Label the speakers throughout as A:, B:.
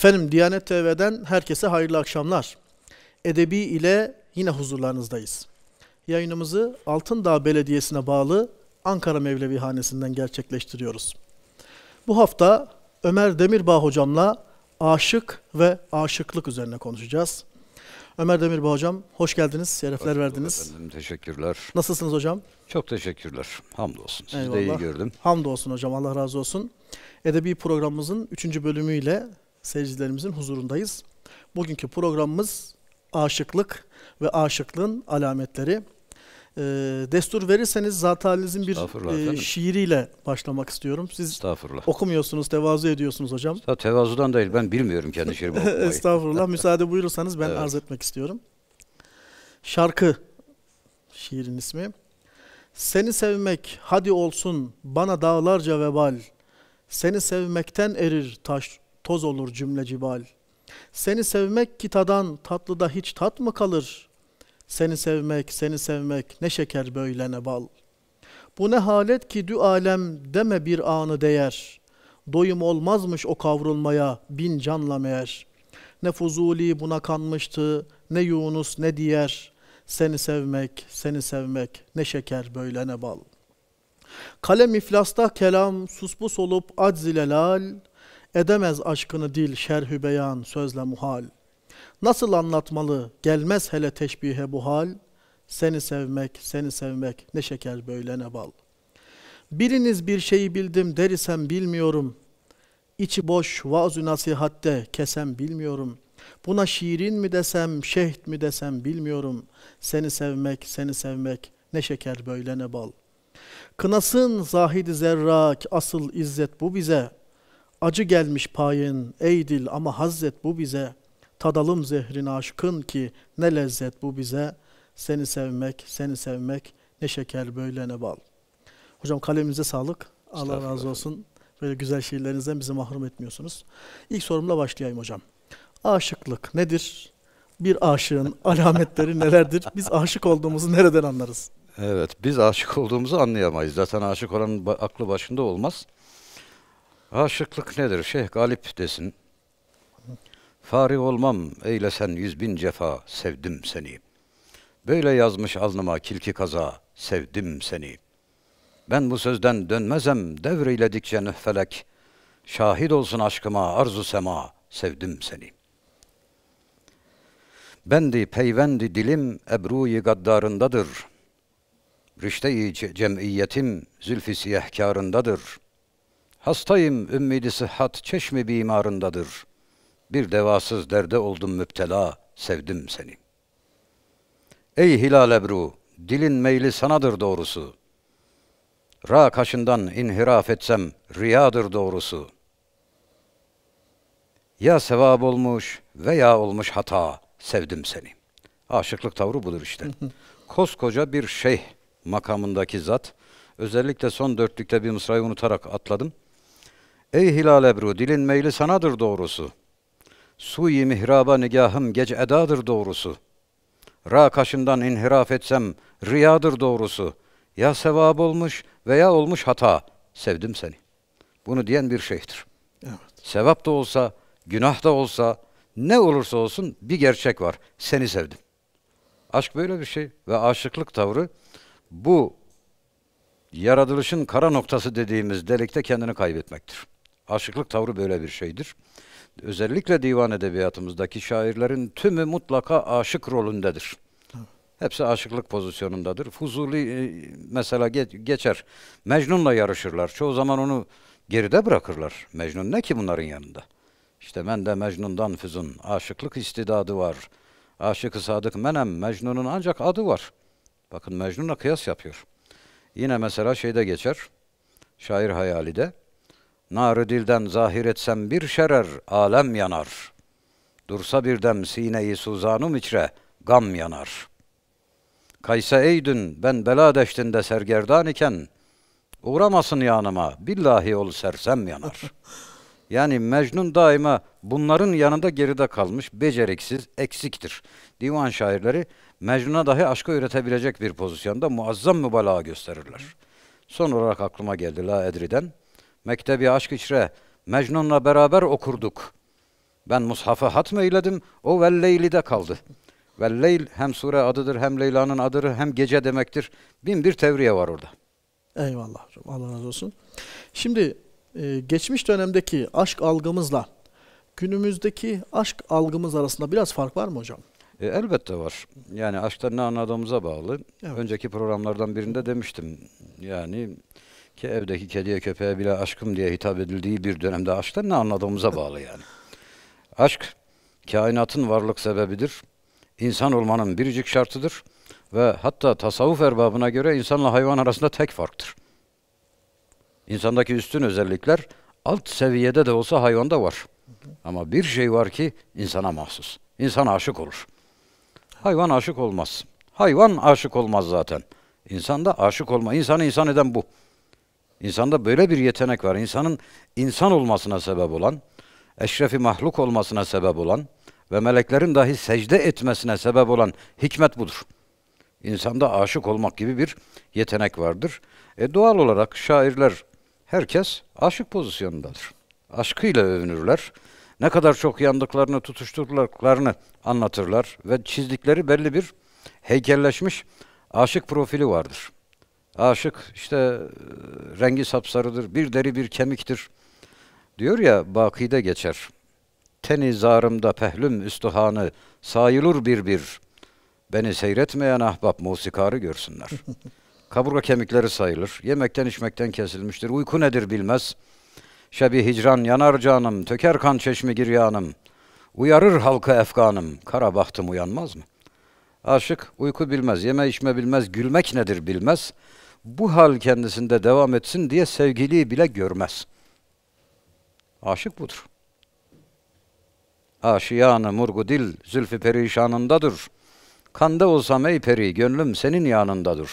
A: Efendim Diyanet TV'den herkese hayırlı akşamlar. Edebi ile yine huzurlarınızdayız. Yayınımızı Altındağ Belediyesi'ne bağlı Ankara Mevlevi Hanesi'nden gerçekleştiriyoruz. Bu hafta Ömer Demirbağ hocamla aşık ve aşıklık üzerine konuşacağız. Ömer Demirbağ hocam hoş geldiniz, şerefler Hoş verdiniz.
B: Efendim, teşekkürler. Nasılsınız hocam? Çok teşekkürler. Hamdolsun. Sizi de iyi Eyvallah. gördüm.
A: Hamdolsun hocam, Allah razı olsun. Edebi programımızın 3. bölümüyle seyircilerimizin huzurundayız. Bugünkü programımız aşıklık ve aşıklığın alametleri. E, destur verirseniz Zatali'nin bir e, şiiriyle başlamak istiyorum. Siz okumuyorsunuz, tevazu ediyorsunuz hocam.
B: Ya, tevazudan değil, ben bilmiyorum kendi şiirimi okumayı.
A: Estağfurullah, müsaade buyurursanız ben evet. arz etmek istiyorum. Şarkı, şiirin ismi. Seni sevmek hadi olsun bana dağlarca vebal. Seni sevmekten erir taş toz olur cümle cibal. Seni sevmek kitadan tadan tatlıda hiç tat mı kalır? Seni sevmek, seni sevmek ne şeker böyle ne bal. Bu ne halet ki dü alem deme bir anı değer. Doyum olmazmış o kavrulmaya bin canla meğer. Ne Fuzuli buna kanmıştı, ne Yunus ne diğer. Seni sevmek, seni sevmek ne şeker böyle ne bal. Kalem iflasta kelam, suspus olup acz ile lal, Edemez aşkını dil şerhü beyan sözle muhal. Nasıl anlatmalı gelmez hele teşbihe bu hal. Seni sevmek, seni sevmek ne şeker böyle ne bal. Biriniz bir şeyi bildim der isem bilmiyorum. İçi boş vaaz-ı nasihatte kesem bilmiyorum. Buna şiirin mi desem, şehit mi desem bilmiyorum. Seni sevmek, seni sevmek ne şeker böyle ne bal. Kınasın zahidi zerrak asıl izzet bu bize. Acı gelmiş payın ey dil ama Hazret bu bize. Tadalım zehrin aşkın ki ne lezzet bu bize. Seni sevmek, seni sevmek ne şeker böyle ne bal. Hocam kaleminize sağlık. Allah razı olsun. Böyle güzel şiirlerinizden bizi mahrum etmiyorsunuz. İlk sorumla başlayayım hocam. Aşıklık nedir? Bir aşığın alametleri nelerdir? Biz aşık olduğumuzu nereden anlarız?
B: Evet, biz aşık olduğumuzu anlayamayız. Zaten aşık olan aklı başında olmaz. Aşıklık nedir? Şeyh Galip desin. Fari olmam eylesen yüz bin cefa, sevdim seni. Böyle yazmış alnıma kilki kaza, sevdim seni. Ben bu sözden dönmezem devreyledikçe nühfelek. Şahit olsun aşkıma arzu sema, sevdim seni. Bendi peyvendi dilim Ebru ebruyi gaddarındadır. Rüşte-i cemiyetim zülfü siyehkârındadır.'' Hastayım ümmidi sıhhat çeşme bimarındadır. Bir devasız derde oldum müptela, sevdim seni. Ey hilal ebru, dilin meyli sanadır doğrusu. Ra kaşından inhiraf etsem, riyadır doğrusu. Ya sevap olmuş veya olmuş hata, sevdim seni. Aşıklık tavrı budur işte. Koskoca bir şeyh makamındaki zat, özellikle son dörtlükte bir mısrayı unutarak atladım. Ey hilal ebru dilin meyli sanadır doğrusu. Suyi mihraba nigahım gec edadır doğrusu. Ra kaşından inhiraf etsem riyadır doğrusu. Ya sevab olmuş veya olmuş hata. Sevdim seni. Bunu diyen bir şeyhtir. Evet. Sevap da olsa, günah da olsa, ne olursa olsun bir gerçek var. Seni sevdim. Aşk böyle bir şey ve aşıklık tavrı bu yaratılışın kara noktası dediğimiz delikte kendini kaybetmektir. Aşıklık tavrı böyle bir şeydir. Özellikle divan edebiyatımızdaki şairlerin tümü mutlaka aşık rolündedir. Hepsi aşıklık pozisyonundadır. Fuzuli e, mesela geçer. Mecnun'la yarışırlar. Çoğu zaman onu geride bırakırlar. Mecnun ne ki bunların yanında? İşte ben de Mecnun'dan füzun. Aşıklık istidadı var. Aşık-ı Sadık Menem. Mecnun'un ancak adı var. Bakın Mecnun'la kıyas yapıyor. Yine mesela şeyde geçer. Şair hayali de. Narı dilden zahir etsem bir şerer, alem yanar. Dursa bir dem sineyi suzanım içre, gam yanar. Kayse eydün ben bela deştinde sergerdan iken, uğramasın yanıma, billahi ol sersem yanar. Yani Mecnun daima bunların yanında geride kalmış, beceriksiz, eksiktir. Divan şairleri Mecnun'a dahi aşkı üretebilecek bir pozisyonda muazzam mübalağa gösterirler. Son olarak aklıma geldi La Edri'den. Mektebi Aşk İçre, Mecnun'la beraber okurduk. Ben mushafı hatm eyledim, o velleyli'de kaldı. Velleyl hem sure adıdır, hem Leyla'nın adıdır, hem gece demektir. Bin bir tevriye var orada.
A: Eyvallah hocam, Allah razı olsun. Şimdi e, geçmiş dönemdeki aşk algımızla günümüzdeki aşk algımız arasında biraz fark var mı hocam?
B: E, elbette var. Yani aşktan ne anladığımıza bağlı. Evet. Önceki programlardan birinde demiştim. Yani ki evdeki kediye köpeğe bile aşkım diye hitap edildiği bir dönemde aşktan ne anladığımıza bağlı yani. Aşk kainatın varlık sebebidir. insan olmanın biricik şartıdır ve hatta tasavvuf erbabına göre insanla hayvan arasında tek farktır. İnsandaki üstün özellikler alt seviyede de olsa hayvanda var. Ama bir şey var ki insana mahsus. İnsan aşık olur. Hayvan aşık olmaz. Hayvan aşık olmaz zaten. İnsanda aşık olma. İnsanı insan eden bu. İnsanda böyle bir yetenek var. İnsanın insan olmasına sebep olan, eşrefi mahluk olmasına sebep olan ve meleklerin dahi secde etmesine sebep olan hikmet budur. İnsanda aşık olmak gibi bir yetenek vardır. E doğal olarak şairler, herkes aşık pozisyonundadır. Aşkıyla övünürler. Ne kadar çok yandıklarını, tutuşturduklarını anlatırlar ve çizdikleri belli bir heykelleşmiş aşık profili vardır.'' Aşık işte e, rengi sapsarıdır, bir deri bir kemiktir. Diyor ya bakide geçer. Teni zarımda pehlüm üstuhanı sayılır bir bir. Beni seyretmeyen ahbap musikarı görsünler. Kaburga kemikleri sayılır. Yemekten içmekten kesilmiştir. Uyku nedir bilmez. Şebi hicran yanar canım. Töker kan çeşmi giryanım. Uyarır halkı efkanım. Kara bahtım uyanmaz mı? Aşık uyku bilmez, yeme içme bilmez, gülmek nedir bilmez. Bu hal kendisinde devam etsin diye sevgiliyi bile görmez. Aşık budur. Aşiyanı murgu dil zülfü perişanındadır. Kanda olsam ey peri gönlüm senin yanındadır.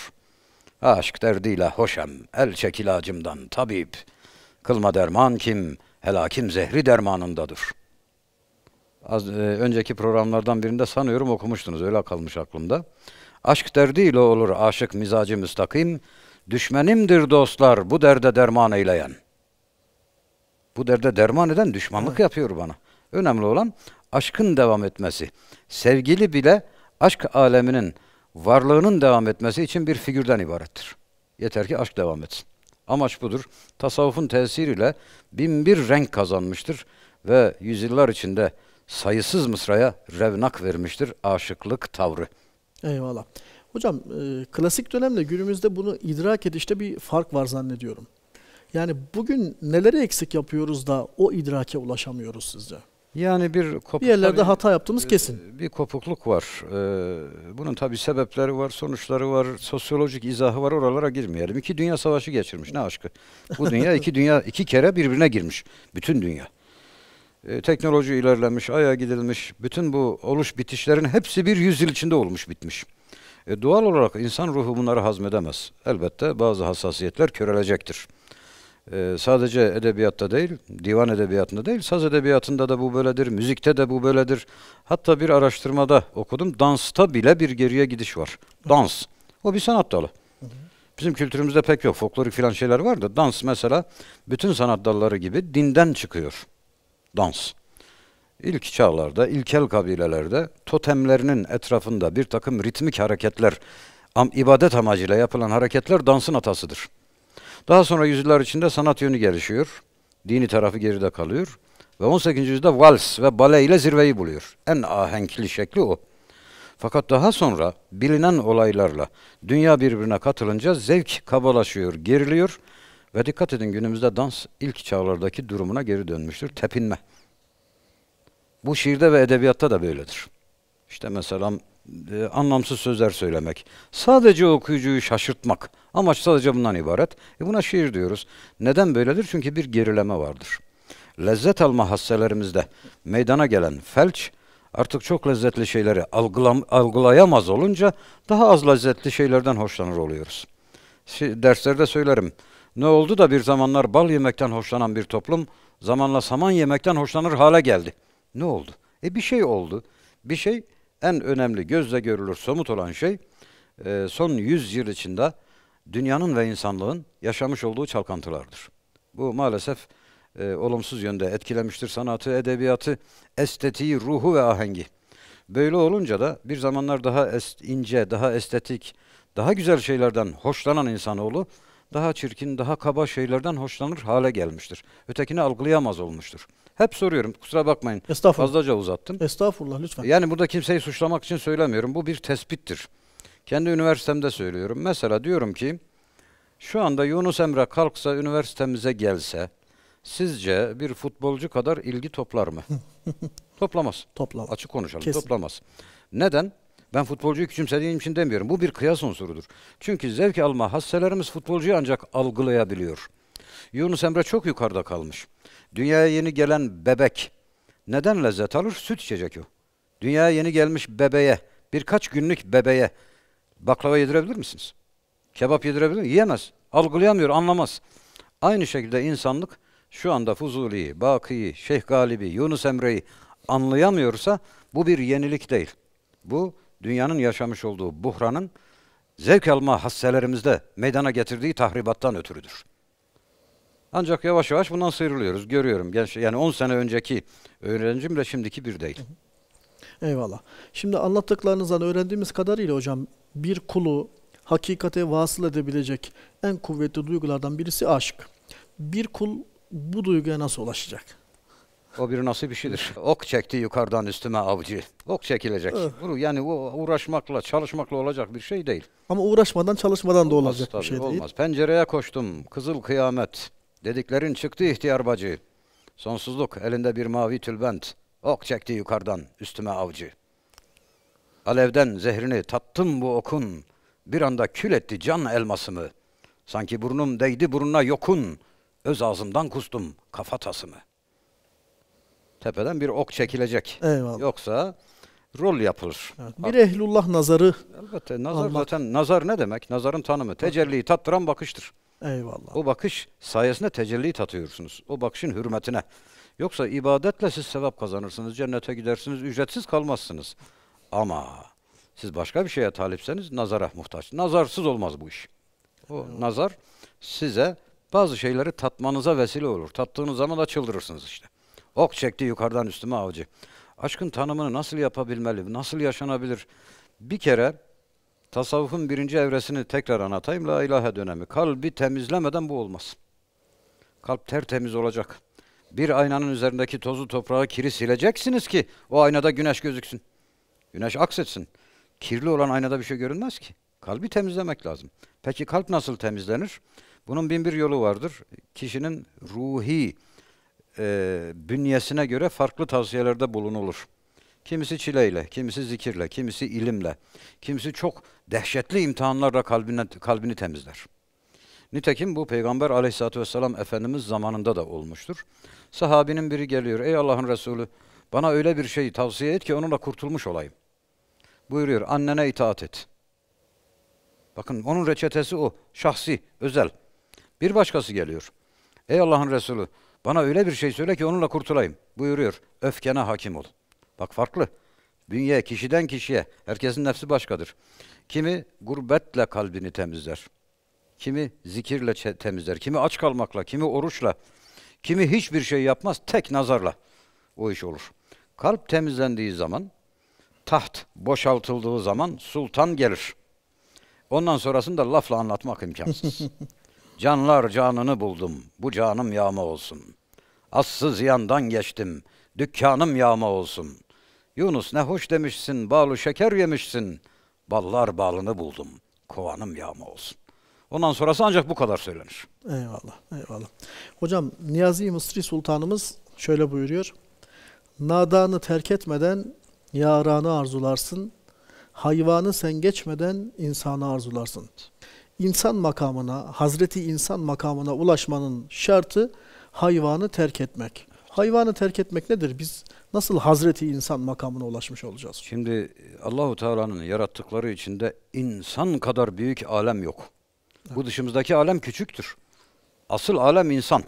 B: Aşk derdiyle hoşem el çekil acımdan tabip. Kılma derman kim helakim zehri dermanındadır.'' Az, e, önceki programlardan birinde sanıyorum okumuştunuz. Öyle kalmış aklımda. Aşk derdiyle olur aşık mizacı müstakim. Düşmenimdir dostlar bu derde derman eyleyen. Bu derde derman eden düşmanlık evet. yapıyor bana. Önemli olan aşkın devam etmesi. Sevgili bile aşk aleminin varlığının devam etmesi için bir figürden ibarettir. Yeter ki aşk devam etsin. Amaç budur. Tasavvufun tesiriyle bin bir renk kazanmıştır ve yüzyıllar içinde sayısız mısraya revnak vermiştir aşıklık tavrı.
A: Eyvallah. Hocam e, klasik dönemle günümüzde bunu idrak edişte bir fark var zannediyorum. Yani bugün neleri eksik yapıyoruz da o idrake ulaşamıyoruz sizce?
B: Yani bir kopuk, bir yerlerde tabii, hata yaptığımız e, kesin. Bir kopukluk var. Ee, bunun tabii sebepleri var, sonuçları var, sosyolojik izahı var. Oralara girmeyelim. İki dünya savaşı geçirmiş ne aşkı. Bu dünya iki dünya iki kere birbirine girmiş. Bütün dünya e, teknoloji ilerlemiş, aya gidilmiş, bütün bu oluş bitişlerin hepsi bir yüzyıl içinde olmuş bitmiş. E, doğal olarak insan ruhu bunları hazmedemez. Elbette bazı hassasiyetler körelecektir. E, sadece edebiyatta değil, divan edebiyatında değil, saz edebiyatında da bu böyledir, müzikte de bu böyledir. Hatta bir araştırmada okudum, dansta bile bir geriye gidiş var. Dans. O bir sanat dalı. Bizim kültürümüzde pek yok. Folklorik filan şeyler var da dans mesela bütün sanat dalları gibi dinden çıkıyor dans. İlk çağlarda, ilkel kabilelerde totemlerinin etrafında bir takım ritmik hareketler, am ibadet amacıyla yapılan hareketler dansın atasıdır. Daha sonra yüzyıllar içinde sanat yönü gelişiyor, dini tarafı geride kalıyor ve 18. yüzyılda vals ve bale ile zirveyi buluyor. En ahenkli şekli o. Fakat daha sonra bilinen olaylarla dünya birbirine katılınca zevk kabalaşıyor, geriliyor ve dikkat edin günümüzde dans ilk çağlardaki durumuna geri dönmüştür. Tepinme. Bu şiirde ve edebiyatta da böyledir. İşte mesela e, anlamsız sözler söylemek. Sadece okuyucuyu şaşırtmak. Amaç sadece bundan ibaret. E buna şiir diyoruz. Neden böyledir? Çünkü bir gerileme vardır. Lezzet alma hasselerimizde meydana gelen felç artık çok lezzetli şeyleri algılam algılayamaz olunca daha az lezzetli şeylerden hoşlanır oluyoruz. Şi derslerde söylerim. Ne oldu da bir zamanlar bal yemekten hoşlanan bir toplum zamanla saman yemekten hoşlanır hale geldi. Ne oldu? E bir şey oldu. Bir şey en önemli gözle görülür somut olan şey e, son 100 yıl içinde dünyanın ve insanlığın yaşamış olduğu çalkantılardır. Bu maalesef e, olumsuz yönde etkilemiştir sanatı, edebiyatı, estetiği, ruhu ve ahengi. Böyle olunca da bir zamanlar daha ince, daha estetik, daha güzel şeylerden hoşlanan insanoğlu daha çirkin, daha kaba şeylerden hoşlanır hale gelmiştir. Ötekini algılayamaz olmuştur. Hep soruyorum kusura bakmayın. Estağfurullah. Fazlaca uzattım. Estağfurullah lütfen. Yani burada kimseyi suçlamak için söylemiyorum. Bu bir tespittir. Kendi üniversitemde söylüyorum. Mesela diyorum ki şu anda Yunus Emre kalksa üniversitemize gelse sizce bir futbolcu kadar ilgi toplar mı? Toplamaz. Toplamaz. Açık konuşalım. Kesin. Toplamaz. Neden? Ben futbolcuyu küçümsediğim için demiyorum. Bu bir kıyas unsurudur. Çünkü zevk alma hasselerimiz futbolcuyu ancak algılayabiliyor. Yunus Emre çok yukarıda kalmış. Dünyaya yeni gelen bebek neden lezzet alır? Süt içecek o. Dünyaya yeni gelmiş bebeğe, birkaç günlük bebeğe baklava yedirebilir misiniz? Kebap yedirebilir misiniz? Yiyemez. Algılayamıyor, anlamaz. Aynı şekilde insanlık şu anda Fuzuli'yi, Baki'yi, Şeyh Galibi, Yunus Emre'yi anlayamıyorsa bu bir yenilik değil. Bu dünyanın yaşamış olduğu buhranın zevk alma hasselerimizde meydana getirdiği tahribattan ötürüdür. Ancak yavaş yavaş bundan sıyrılıyoruz. Görüyorum. genç, Yani 10 şey, sene önceki öğrencimle şimdiki bir değil.
A: Eyvallah. Şimdi anlattıklarınızdan öğrendiğimiz kadarıyla hocam bir kulu hakikate vasıl edebilecek en kuvvetli duygulardan birisi aşk. Bir kul bu duyguya nasıl ulaşacak?
B: O bir nasıl bir şeydir. Ok çekti yukarıdan üstüme avcı. Ok çekilecek. Eh. yani o uğraşmakla, çalışmakla olacak bir şey değil.
A: Ama uğraşmadan, çalışmadan da olacak tabii, bir şey olmaz. değil. Olmaz.
B: Pencereye koştum. Kızıl kıyamet. Dediklerin çıktı ihtiyar bacı. Sonsuzluk elinde bir mavi tülbent. Ok çekti yukarıdan üstüme avcı. Alevden zehrini tattım bu okun. Bir anda kül etti can elmasımı. Sanki burnum değdi burnuna yokun. Öz ağzımdan kustum kafatasımı tepeden bir ok çekilecek. Eyvallah. Yoksa rol yapılır. Evet, bir
A: ehlullah nazarı Elbette nazar almak.
B: zaten nazar ne demek? Nazarın tanımı. Tecelliyi tattıran bakıştır. Eyvallah. O bakış sayesinde tecelliyi tatıyorsunuz. O bakışın hürmetine. Yoksa ibadetle siz sevap kazanırsınız, cennete gidersiniz, ücretsiz kalmazsınız. Ama siz başka bir şeye talipseniz nazara muhtaç. Nazarsız olmaz bu iş. O evet. nazar size bazı şeyleri tatmanıza vesile olur. Tattığınız zaman da çıldırırsınız işte. Ok çekti yukarıdan üstüme avcı. Aşkın tanımını nasıl yapabilmeli, nasıl yaşanabilir? Bir kere tasavvufun birinci evresini tekrar anlatayım. La ilahe dönemi. Kalbi temizlemeden bu olmaz. Kalp tertemiz olacak. Bir aynanın üzerindeki tozu toprağı kiri sileceksiniz ki o aynada güneş gözüksün. Güneş aksetsin. Kirli olan aynada bir şey görünmez ki. Kalbi temizlemek lazım. Peki kalp nasıl temizlenir? Bunun bin bir yolu vardır. Kişinin ruhi e, bünyesine göre farklı tavsiyelerde bulunulur. Kimisi çileyle, kimisi zikirle, kimisi ilimle, kimisi çok dehşetli imtihanlarla kalbine, kalbini temizler. Nitekim bu Peygamber aleyhissalatü vesselam Efendimiz zamanında da olmuştur. Sahabinin biri geliyor, ey Allah'ın Resulü bana öyle bir şey tavsiye et ki onunla kurtulmuş olayım. Buyuruyor, annene itaat et. Bakın onun reçetesi o, şahsi, özel. Bir başkası geliyor. Ey Allah'ın Resulü bana öyle bir şey söyle ki onunla kurtulayım. Buyuruyor. Öfkene hakim ol. Bak farklı. Bünye kişiden kişiye. Herkesin nefsi başkadır. Kimi gurbetle kalbini temizler. Kimi zikirle temizler. Kimi aç kalmakla, kimi oruçla. Kimi hiçbir şey yapmaz tek nazarla. O iş olur. Kalp temizlendiği zaman, taht boşaltıldığı zaman sultan gelir. Ondan sonrasını da lafla anlatmak imkansız. Canlar canını buldum, bu canım yağma olsun. Assız yandan geçtim, dükkanım yağma olsun. Yunus ne hoş demişsin, balı şeker yemişsin. Ballar balını buldum, kovanım yağma olsun. Ondan sonrası ancak bu kadar söylenir.
A: Eyvallah, eyvallah. Hocam Niyazi Mısri Sultanımız şöyle buyuruyor. Nadanı terk etmeden yaranı arzularsın, hayvanı sen geçmeden insanı arzularsın insan makamına, Hazreti insan makamına ulaşmanın şartı hayvanı terk etmek. Hayvanı terk etmek nedir? Biz nasıl Hazreti insan makamına ulaşmış olacağız?
B: Şimdi e, Allahu Teala'nın yarattıkları içinde insan kadar büyük alem yok. Evet. Bu dışımızdaki alem küçüktür. Asıl alem insan.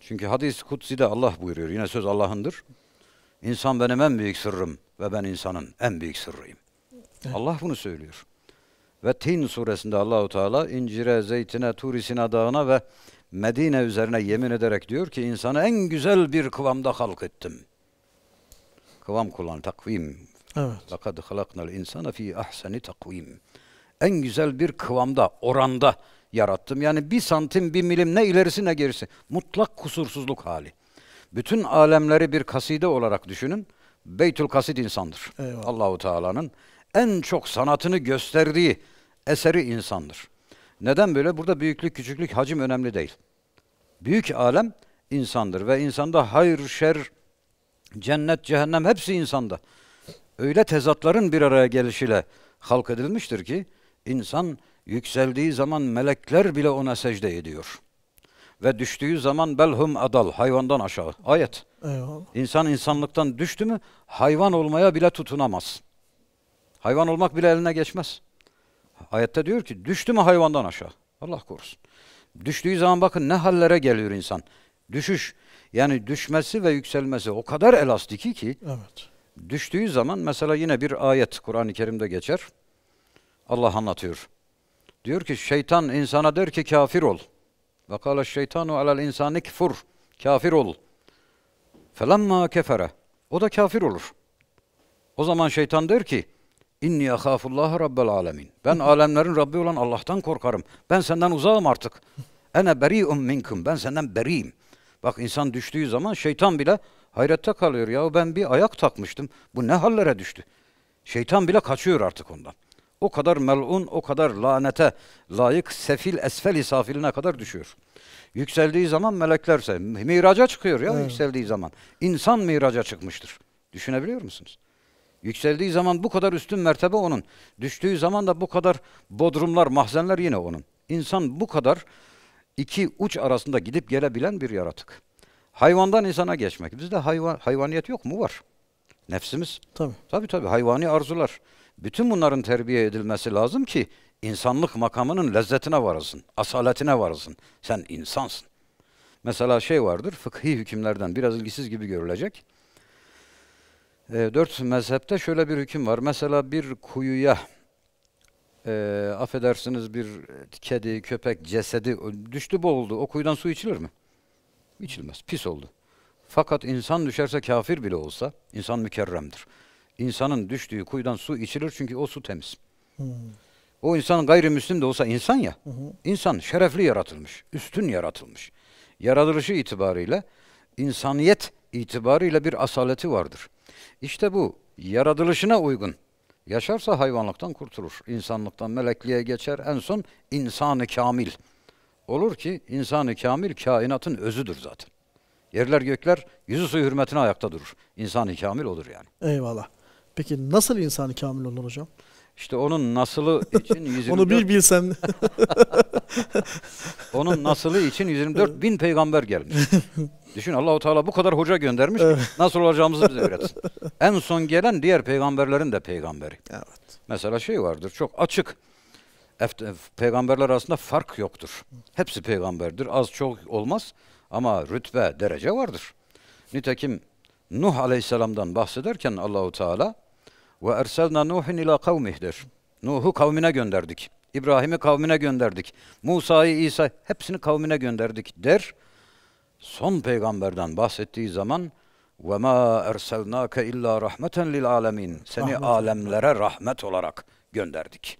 B: Çünkü hadis kutsi de Allah buyuruyor. Yine söz Allah'ındır. İnsan benim en büyük sırrım ve ben insanın en büyük sırrıyım. Evet. Allah bunu söylüyor. Ve Tin suresinde Allahu Teala incire, zeytine, turisine dağına ve Medine üzerine yemin ederek diyor ki insanı en güzel bir kıvamda halk ettim. Kıvam kullan takvim. Evet. Lakad halaknal insana fi ahseni takvim. En güzel bir kıvamda, oranda yarattım. Yani bir santim, bir milim ne ilerisi ne gerisi. Mutlak kusursuzluk hali. Bütün alemleri bir kaside olarak düşünün. Beytül kasid insandır. Allahu Teala'nın en çok sanatını gösterdiği eseri insandır. Neden böyle? Burada büyüklük, küçüklük, hacim önemli değil. Büyük alem insandır ve insanda hayır, şer, cennet, cehennem hepsi insanda. Öyle tezatların bir araya gelişiyle halk edilmiştir ki insan yükseldiği zaman melekler bile ona secde ediyor. Ve düştüğü zaman belhum adal hayvandan aşağı. Ayet. Eyvallah. İnsan insanlıktan düştü mü hayvan olmaya bile tutunamaz. Hayvan olmak bile eline geçmez. Ayette diyor ki düştü mü hayvandan aşağı. Allah korusun. Düştüğü zaman bakın ne hallere geliyor insan. Düşüş. Yani düşmesi ve yükselmesi o kadar elastiki ki. Evet. Düştüğü zaman mesela yine bir ayet Kur'an-ı Kerim'de geçer. Allah anlatıyor. Diyor ki şeytan insana der ki kafir ol. Ve kâle şeytanu alel insani kfur. Kafir ol. Felemma kefere. O da kafir olur. O zaman şeytan der ki İnni ahafullah rabbel alemin. Ben alemlerin Rabbi olan Allah'tan korkarım. Ben senden uzağım artık. Ene beri'um minkum. Ben senden beriyim. Bak insan düştüğü zaman şeytan bile hayrette kalıyor. Ya ben bir ayak takmıştım. Bu ne hallere düştü? Şeytan bile kaçıyor artık ondan. O kadar melun, o kadar lanete layık sefil esfel safiline kadar düşüyor. Yükseldiği zaman meleklerse miraca çıkıyor ya evet. yükseldiği zaman. İnsan miraca çıkmıştır. Düşünebiliyor musunuz? Yükseldiği zaman bu kadar üstün mertebe onun. Düştüğü zaman da bu kadar bodrumlar, mahzenler yine onun. İnsan bu kadar iki uç arasında gidip gelebilen bir yaratık. Hayvandan insana geçmek. Bizde hayvan, hayvaniyet yok mu? Var. Nefsimiz. Tabii. Tabii tabii. Hayvani arzular. Bütün bunların terbiye edilmesi lazım ki insanlık makamının lezzetine varılsın. Asaletine varılsın. Sen insansın. Mesela şey vardır, fıkhi hükümlerden biraz ilgisiz gibi görülecek. E, dört mezhepte şöyle bir hüküm var. Mesela bir kuyuya e, affedersiniz bir kedi, köpek cesedi düştü boğuldu. O kuyudan su içilir mi? İçilmez. Pis oldu. Fakat insan düşerse kafir bile olsa insan mükerremdir. İnsanın düştüğü kuyudan su içilir çünkü o su temiz. Hmm. O insan gayrimüslim de olsa insan ya. Hı İnsan şerefli yaratılmış, üstün yaratılmış. Yaratılışı itibariyle insaniyet itibariyle bir asaleti vardır. İşte bu yaratılışına uygun. Yaşarsa hayvanlıktan kurtulur. insanlıktan melekliğe geçer. En son insanı kamil. Olur ki insanı kamil kainatın özüdür zaten. Yerler gökler yüzü suyu hürmetine ayakta durur. İnsanı kamil olur yani.
A: Eyvallah. Peki nasıl insanı kamil olur hocam?
B: İşte onun nasılı için 124 Onu bir bilsen. onun nasılı için 124 bin peygamber gelmiş. Düşün Allahu Teala bu kadar hoca göndermiş evet. ki nasıl olacağımızı bize öğretsin. en son gelen diğer peygamberlerin de peygamberi. Evet. Mesela şey vardır çok açık. Peygamberler arasında fark yoktur. Hepsi peygamberdir. Az çok olmaz ama rütbe, derece vardır. Nitekim Nuh Aleyhisselam'dan bahsederken Allahu Teala ve erselna Nuh’un ila kavmih der. Nuh'u kavmine gönderdik. İbrahim'i kavmine gönderdik. Musa'yı, İsa hepsini kavmine gönderdik der. Son peygamberden bahsettiği zaman ve ma erselnake illa rahmeten lil alemin. Seni rahmet. alemlere rahmet olarak gönderdik.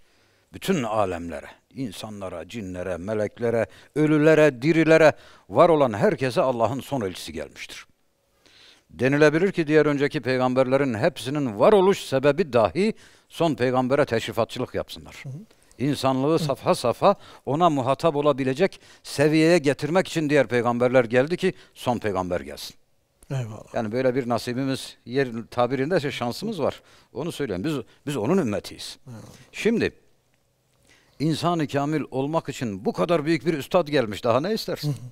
B: Bütün alemlere, insanlara, cinlere, meleklere, ölülere, dirilere, var olan herkese Allah'ın son elçisi gelmiştir. Denilebilir ki diğer önceki peygamberlerin hepsinin varoluş sebebi dahi son peygambere teşrifatçılık yapsınlar. İnsanlığı safha safha ona muhatap olabilecek seviyeye getirmek için diğer peygamberler geldi ki son peygamber gelsin. Eyvallah. Yani böyle bir nasibimiz yer tabirinde ise şey şansımız var. Onu söyleyeyim. Biz biz onun ümmetiyiz. Eyvallah. Şimdi insanı kamil olmak için bu kadar büyük bir üstad gelmiş. Daha ne istersin? Hı hı.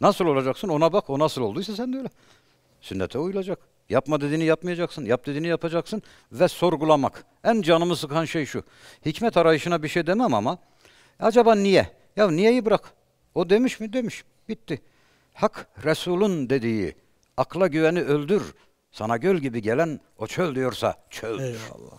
B: Nasıl olacaksın? Ona bak. O nasıl olduysa sen de öyle. Sünnete uyulacak. Yapma dediğini yapmayacaksın, yap dediğini yapacaksın ve sorgulamak. En canımı sıkan şey şu. Hikmet arayışına bir şey demem ama acaba niye? Ya niyeyi bırak. O demiş mi? Demiş. Bitti. Hak Resul'un dediği akla güveni öldür. Sana göl gibi gelen o çöl diyorsa çöl. Eyvallah.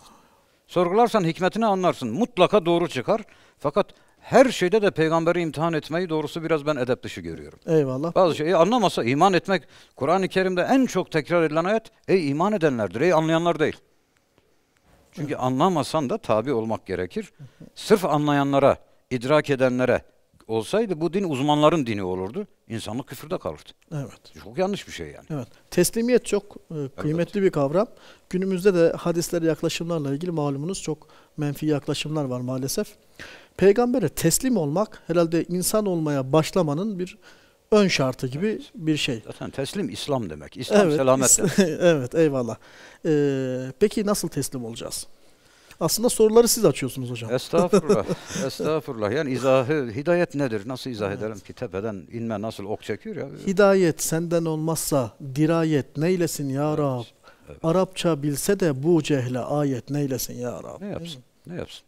B: Sorgularsan hikmetini anlarsın. Mutlaka doğru çıkar. Fakat her şeyde de peygamberi imtihan etmeyi doğrusu biraz ben edep dışı görüyorum. Eyvallah. Bazı şeyi anlamasa iman etmek Kur'an-ı Kerim'de en çok tekrar edilen ayet ey iman edenlerdir, ey anlayanlar değil. Çünkü evet. anlamasan da tabi olmak gerekir. Sırf anlayanlara, idrak edenlere olsaydı bu din uzmanların dini olurdu. İnsanlık küfürde kalırdı. Evet. Çok yanlış bir şey yani.
A: Evet. Teslimiyet çok e, kıymetli evet. bir kavram. Günümüzde de hadislere yaklaşımlarla ilgili malumunuz çok menfi yaklaşımlar var maalesef peygambere teslim olmak herhalde insan olmaya başlamanın bir ön şartı gibi evet. bir şey. Zaten teslim
B: İslam demek. İslam evet, selamet is demek.
A: evet eyvallah. Ee, peki nasıl teslim olacağız? Aslında soruları siz açıyorsunuz hocam. Estağfurullah.
B: estağfurullah. Yani izahı, hidayet nedir? Nasıl izah evet. edelim ki tepeden inme nasıl ok çekiyor ya?
A: Hidayet senden olmazsa dirayet neylesin ya evet. Rab? Evet. Arapça bilse de bu cehle ayet neylesin ya Rab? Ne yapsın?
B: Ne yapsın?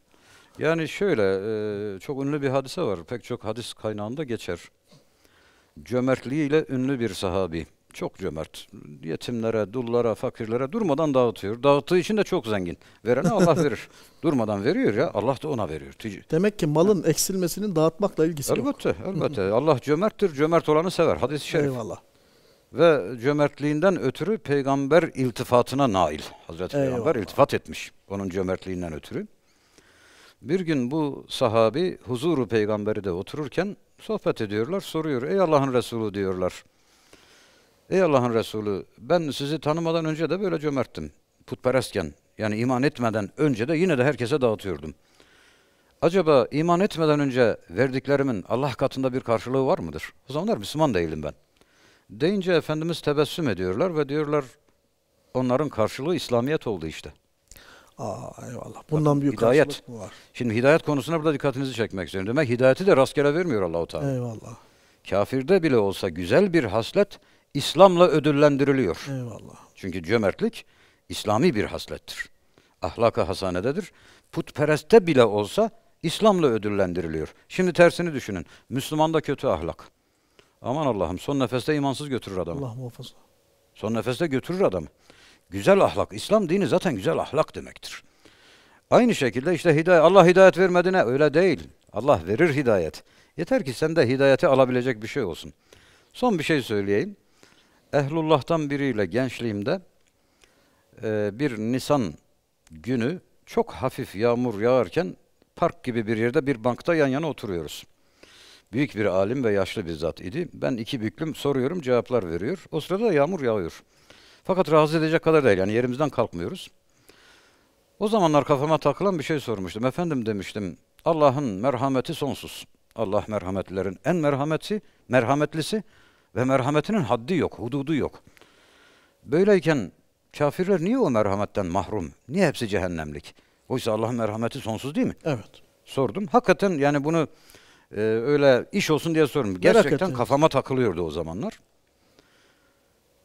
B: Yani şöyle, e, çok ünlü bir hadise var. Pek çok hadis kaynağında geçer. Cömertliğiyle ünlü bir sahabi. Çok cömert. Yetimlere, dullara, fakirlere durmadan dağıtıyor. Dağıttığı için de çok zengin. Verene Allah verir. durmadan veriyor ya, Allah da ona veriyor.
A: Demek ki malın eksilmesinin dağıtmakla
B: ilgisi elbette, yok. Elbette, elbette. Allah cömerttir, cömert olanı sever. Hadis-i şerif. Eyvallah ve cömertliğinden ötürü peygamber iltifatına nail. Hazreti Eyvallah. Peygamber iltifat etmiş onun cömertliğinden ötürü. Bir gün bu sahabi huzuru peygamberi de otururken sohbet ediyorlar, soruyor. Ey Allah'ın Resulü diyorlar. Ey Allah'ın Resulü ben sizi tanımadan önce de böyle cömerttim. Putperestken yani iman etmeden önce de yine de herkese dağıtıyordum. Acaba iman etmeden önce verdiklerimin Allah katında bir karşılığı var mıdır? O zamanlar Müslüman değilim ben. Deyince Efendimiz tebessüm ediyorlar ve diyorlar onların karşılığı İslamiyet oldu işte.'' Aa eyvallah.
A: Bundan Bak, büyük hidayet. mı var?
B: Şimdi hidayet konusuna burada dikkatinizi çekmek istiyorum. Demek hidayeti de rastgele vermiyor Allahu Teala. Eyvallah. Kafirde bile olsa güzel bir haslet İslam'la ödüllendiriliyor. Eyvallah. Çünkü cömertlik İslami bir haslettir. Ahlaka hasanededir. Putpereste bile olsa İslam'la ödüllendiriliyor. Şimdi tersini düşünün. Müslümanda kötü ahlak. Aman Allah'ım son nefeste imansız götürür adamı. Allah muhafaza. Son nefeste götürür adamı. Güzel ahlak. İslam dini zaten güzel ahlak demektir. Aynı şekilde işte hidayet, Allah hidayet vermediğine öyle değil. Allah verir hidayet. Yeter ki sen de hidayeti alabilecek bir şey olsun. Son bir şey söyleyeyim. Ehlullah'tan biriyle gençliğimde e, bir Nisan günü çok hafif yağmur yağarken park gibi bir yerde bir bankta yan yana oturuyoruz. Büyük bir alim ve yaşlı bir zat idi. Ben iki büklüm soruyorum cevaplar veriyor. O sırada yağmur yağıyor. Fakat rahatsız edecek kadar değil. Yani yerimizden kalkmıyoruz. O zamanlar kafama takılan bir şey sormuştum. Efendim demiştim. Allah'ın merhameti sonsuz. Allah merhametlerin en merhameti, merhametlisi ve merhametinin haddi yok, hududu yok. Böyleyken kafirler niye o merhametten mahrum? Niye hepsi cehennemlik? Oysa Allah'ın merhameti sonsuz değil mi? Evet. Sordum. Hakikaten yani bunu e, öyle iş olsun diye sordum. Gerçekten kafama takılıyordu o zamanlar.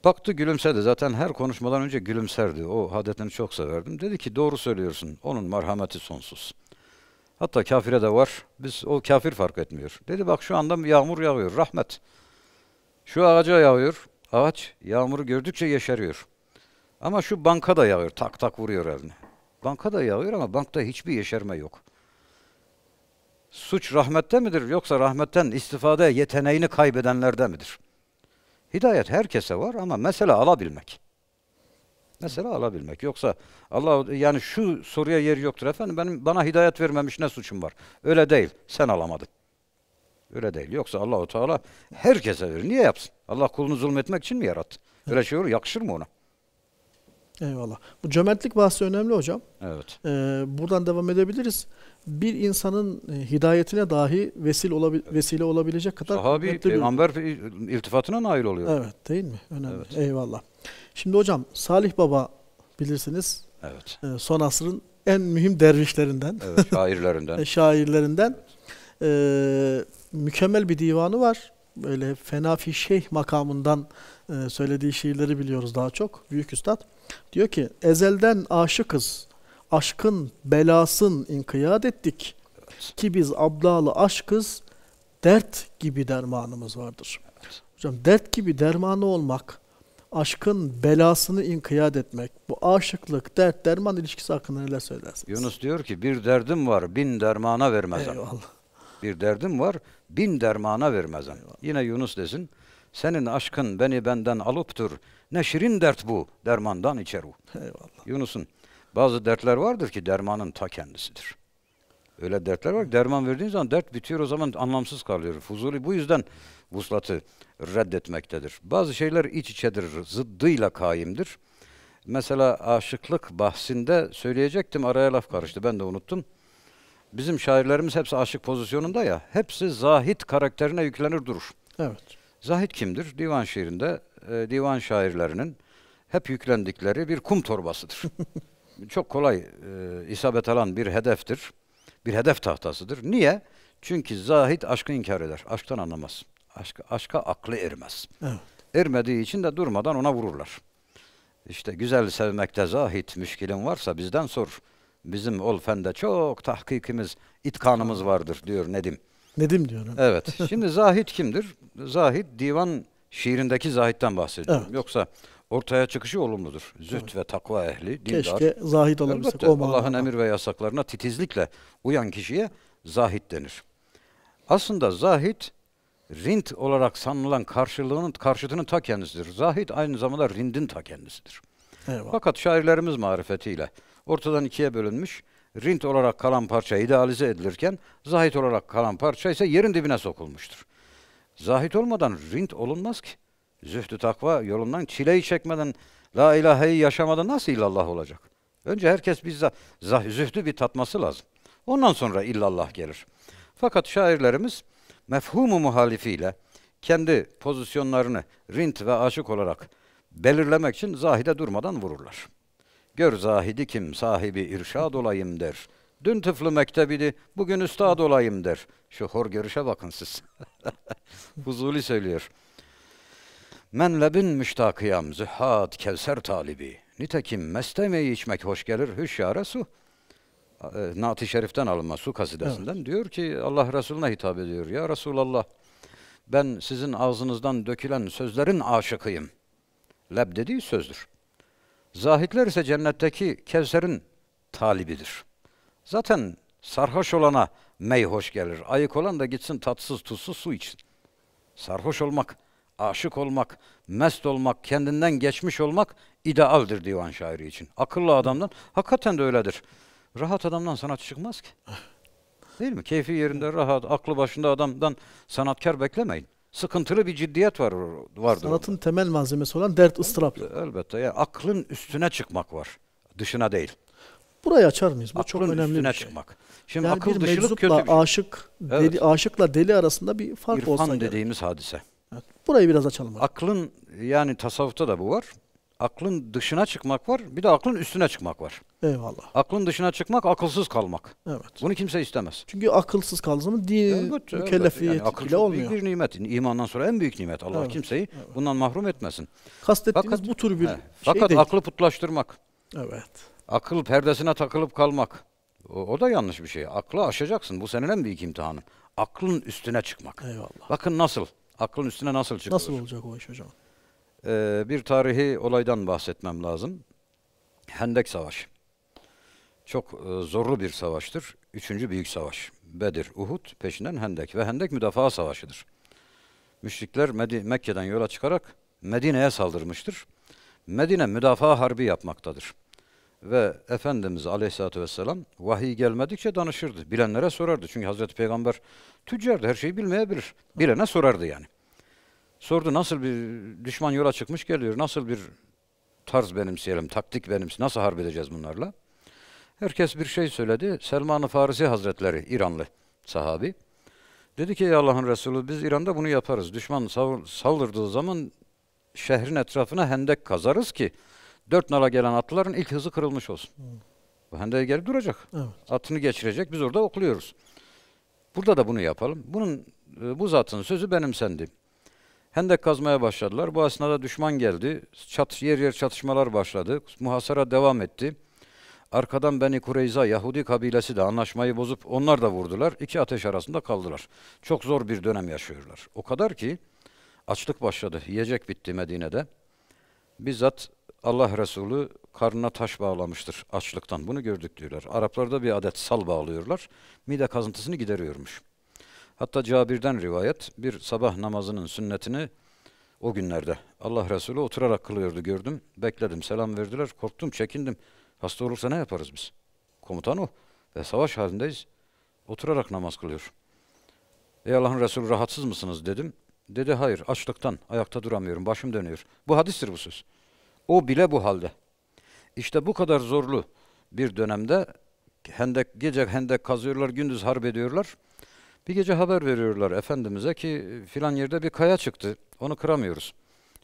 B: Baktı gülümsedi. Zaten her konuşmadan önce gülümserdi. O hadetini çok severdim. Dedi ki doğru söylüyorsun. Onun merhameti sonsuz. Hatta kafire de var. Biz o kafir fark etmiyor. Dedi bak şu anda yağmur yağıyor. Rahmet. Şu ağaca yağıyor. Ağaç yağmuru gördükçe yeşeriyor. Ama şu banka da yağıyor. Tak tak vuruyor eline. Banka da yağıyor ama bankta hiçbir yeşerme yok. Suç rahmette midir yoksa rahmetten istifade yeteneğini kaybedenlerde midir? Hidayet herkese var ama mesele alabilmek. mesela alabilmek. Yoksa Allah yani şu soruya yer yoktur efendim. Benim bana hidayet vermemiş ne suçum var? Öyle değil. Sen alamadın. Öyle değil. Yoksa Allahu Teala herkese verir. Niye yapsın? Allah kulunu zulmetmek için mi yarattı? Öyle şey olur. Yakışır mı ona?
A: Eyvallah. Bu cömertlik bahsi önemli hocam. Evet. Ee, buradan devam edebiliriz. Bir insanın e, hidayetine dahi vesile, olabil vesile olabilecek kadar... Sahabi, peygamber
B: bir... iltifatına nail oluyor. Evet değil mi? Önemli.
A: Evet. Eyvallah. Şimdi hocam Salih Baba bilirsiniz. Evet. Ee, son asrın en mühim dervişlerinden. Evet,
B: şairlerinden.
A: şairlerinden. Ee, mükemmel bir divanı var böyle fenafi fi şeyh makamından e, söylediği şiirleri biliyoruz daha çok. Büyük Üstad diyor ki ezelden aşıkız. Aşkın belasın inkiyat ettik. Evet. Ki biz ablalı aşkız dert gibi dermanımız vardır. Evet. Hocam dert gibi dermanı olmak, aşkın belasını inkiyat etmek. Bu aşıklık, dert, derman ilişkisi hakkında neler
B: söylersiniz? Yunus diyor ki bir derdim var bin dermana vermez. Eyvallah bir derdim var, bin dermana vermezem. Yine Yunus desin, senin aşkın beni benden alıptır, ne şirin dert bu, dermandan içer o. Yunus'un bazı dertler vardır ki dermanın ta kendisidir. Öyle dertler var ki derman verdiğin zaman dert bitiyor o zaman anlamsız kalıyor. Fuzuli bu yüzden vuslatı reddetmektedir. Bazı şeyler iç içedir, zıddıyla kaimdir. Mesela aşıklık bahsinde söyleyecektim araya laf karıştı ben de unuttum. Bizim şairlerimiz hepsi aşık pozisyonunda ya. Hepsi zahit karakterine yüklenir durur. Evet. Zahit kimdir? Divan şiirinde e, divan şairlerinin hep yüklendikleri bir kum torbasıdır. Çok kolay e, isabet alan bir hedeftir. Bir hedef tahtasıdır. Niye? Çünkü zahit aşkı inkar eder. Aşktan anlamaz. Aşk, aşka aklı ermez. Evet. Ermediği için de durmadan ona vururlar. İşte güzel sevmekte zahit müşkilin varsa bizden sor bizim ol fende çok tahkikimiz, itkanımız vardır diyor Nedim. Nedim diyor. Evet. Şimdi zahid kimdir? Zahid divan şiirindeki zahitten bahsediyorum. Evet. Yoksa ortaya çıkışı olumludur. Züht evet. ve takva ehli, dindar. Keşke zahid olabilsek. Allah'ın emir ve yasaklarına titizlikle uyan kişiye zahid denir. Aslında zahid rint olarak sanılan karşılığının karşıtının ta kendisidir. Zahid aynı zamanda rindin ta kendisidir. Eyvallah. Fakat şairlerimiz marifetiyle ortadan ikiye bölünmüş. Rint olarak kalan parça idealize edilirken zahit olarak kalan parça ise yerin dibine sokulmuştur. Zahit olmadan rint olunmaz ki. Zühdü takva yolundan çileyi çekmeden la ilaheyi yaşamadan nasıl illallah olacak? Önce herkes bizzat zühdü bir tatması lazım. Ondan sonra illallah gelir. Fakat şairlerimiz mefhumu muhalifiyle kendi pozisyonlarını rint ve aşık olarak belirlemek için zahide durmadan vururlar. Gör zahidi kim sahibi irşad olayım der. Dün tıflı mektebidi, bugün üstad olayım der. Şu hor görüşe bakın siz. Huzuli söylüyor. Men lebin müştakıyam zühhat kevser talibi. Nitekim mestemeyi içmek hoş gelir hüşyara su. E, Nat-ı Şerif'ten alınma su kasidesinden evet. diyor ki Allah Resulüne hitap ediyor. Ya Resulallah ben sizin ağzınızdan dökülen sözlerin aşıkıyım. Leb dediği sözdür. Zahitler ise cennetteki Kevser'in talibidir. Zaten sarhoş olana mey hoş gelir. Ayık olan da gitsin tatsız tuzsuz su için. Sarhoş olmak, aşık olmak, mest olmak, kendinden geçmiş olmak idealdir divan şairi için. Akıllı adamdan hakikaten de öyledir. Rahat adamdan sanat çıkmaz ki. Değil mi? Keyfi yerinde rahat, aklı başında adamdan sanatkar beklemeyin sıkıntılı bir ciddiyet var var. Sanatın orada. temel malzemesi olan dert ıstırap. Elbette yani aklın üstüne çıkmak var. Dışına değil. Burayı açar
A: mıyız? Bu aklın çok önemli
B: üstüne bir şey. çıkmak. Şimdi yani akıl bir dışılık kötü bir şey. aşık, evet. aşıkla deli arasında bir fark İrfan olsa dediğimiz hadise. Evet. Burayı biraz açalım. Aklın yani tasavvufta da bu var aklın dışına çıkmak var, bir de aklın üstüne çıkmak var. Eyvallah. Aklın dışına çıkmak, akılsız kalmak. Evet. Bunu kimse istemez.
A: Çünkü akılsız kaldığı zaman di evet, mükellefiyet evet. yani
B: bile olmuyor. bir nimet. İmandan sonra en büyük nimet. Allah evet, kimseyi evet. bundan mahrum etmesin. Kastettiğimiz fakat, bu tür bir he, şey Fakat değil. aklı putlaştırmak. Evet. Akıl perdesine takılıp kalmak. O, o da yanlış bir şey. Aklı aşacaksın. Bu senin en büyük imtihanın. Aklın üstüne çıkmak. Eyvallah. Bakın nasıl. Aklın üstüne nasıl çıkılır? Nasıl
A: olacak o iş hocam?
B: e, bir tarihi olaydan bahsetmem lazım. Hendek Savaşı. Çok e, zorlu bir savaştır. Üçüncü büyük savaş. Bedir, Uhud, peşinden Hendek. Ve Hendek müdafaa savaşıdır. Müşrikler Med Mekke'den yola çıkarak Medine'ye saldırmıştır. Medine müdafaa harbi yapmaktadır. Ve Efendimiz Aleyhisselatü Vesselam vahiy gelmedikçe danışırdı. Bilenlere sorardı. Çünkü Hazreti Peygamber tüccardı. Her şeyi bilmeyebilir. Bilene sorardı yani. Sordu nasıl bir düşman yola çıkmış geliyor. Nasıl bir tarz benimseyelim, taktik benimseyelim. Nasıl harp edeceğiz bunlarla? Herkes bir şey söyledi. Selman-ı Farisi Hazretleri, İranlı sahabi. Dedi ki Allah'ın Resulü biz İran'da bunu yaparız. Düşman saldırdığı zaman şehrin etrafına hendek kazarız ki dört nala gelen atların ilk hızı kırılmış olsun. Hmm. Bu hendeğe gelip duracak. Evet. Atını geçirecek. Biz orada okluyoruz. Burada da bunu yapalım. Bunun e, bu zatın sözü benimsendi hendek kazmaya başladılar. Bu esnada düşman geldi. Çat, yer yer çatışmalar başladı. Muhasara devam etti. Arkadan Beni Kureyza Yahudi kabilesi de anlaşmayı bozup onlar da vurdular. İki ateş arasında kaldılar. Çok zor bir dönem yaşıyorlar. O kadar ki açlık başladı. Yiyecek bitti Medine'de. Bizzat Allah Resulü karnına taş bağlamıştır açlıktan. Bunu gördük diyorlar. Araplarda bir adet sal bağlıyorlar. Mide kazıntısını gideriyormuş. Hatta Cabir'den rivayet bir sabah namazının sünnetini o günlerde Allah Resulü oturarak kılıyordu gördüm. Bekledim selam verdiler korktum çekindim. Hasta olursa ne yaparız biz? Komutan o ve savaş halindeyiz. Oturarak namaz kılıyor. Ey Allah'ın Resulü rahatsız mısınız dedim. Dedi hayır açlıktan ayakta duramıyorum başım dönüyor. Bu hadistir bu söz. O bile bu halde. İşte bu kadar zorlu bir dönemde hendek gece hendek kazıyorlar gündüz harp ediyorlar. Bir gece haber veriyorlar Efendimiz'e ki filan yerde bir kaya çıktı. Onu kıramıyoruz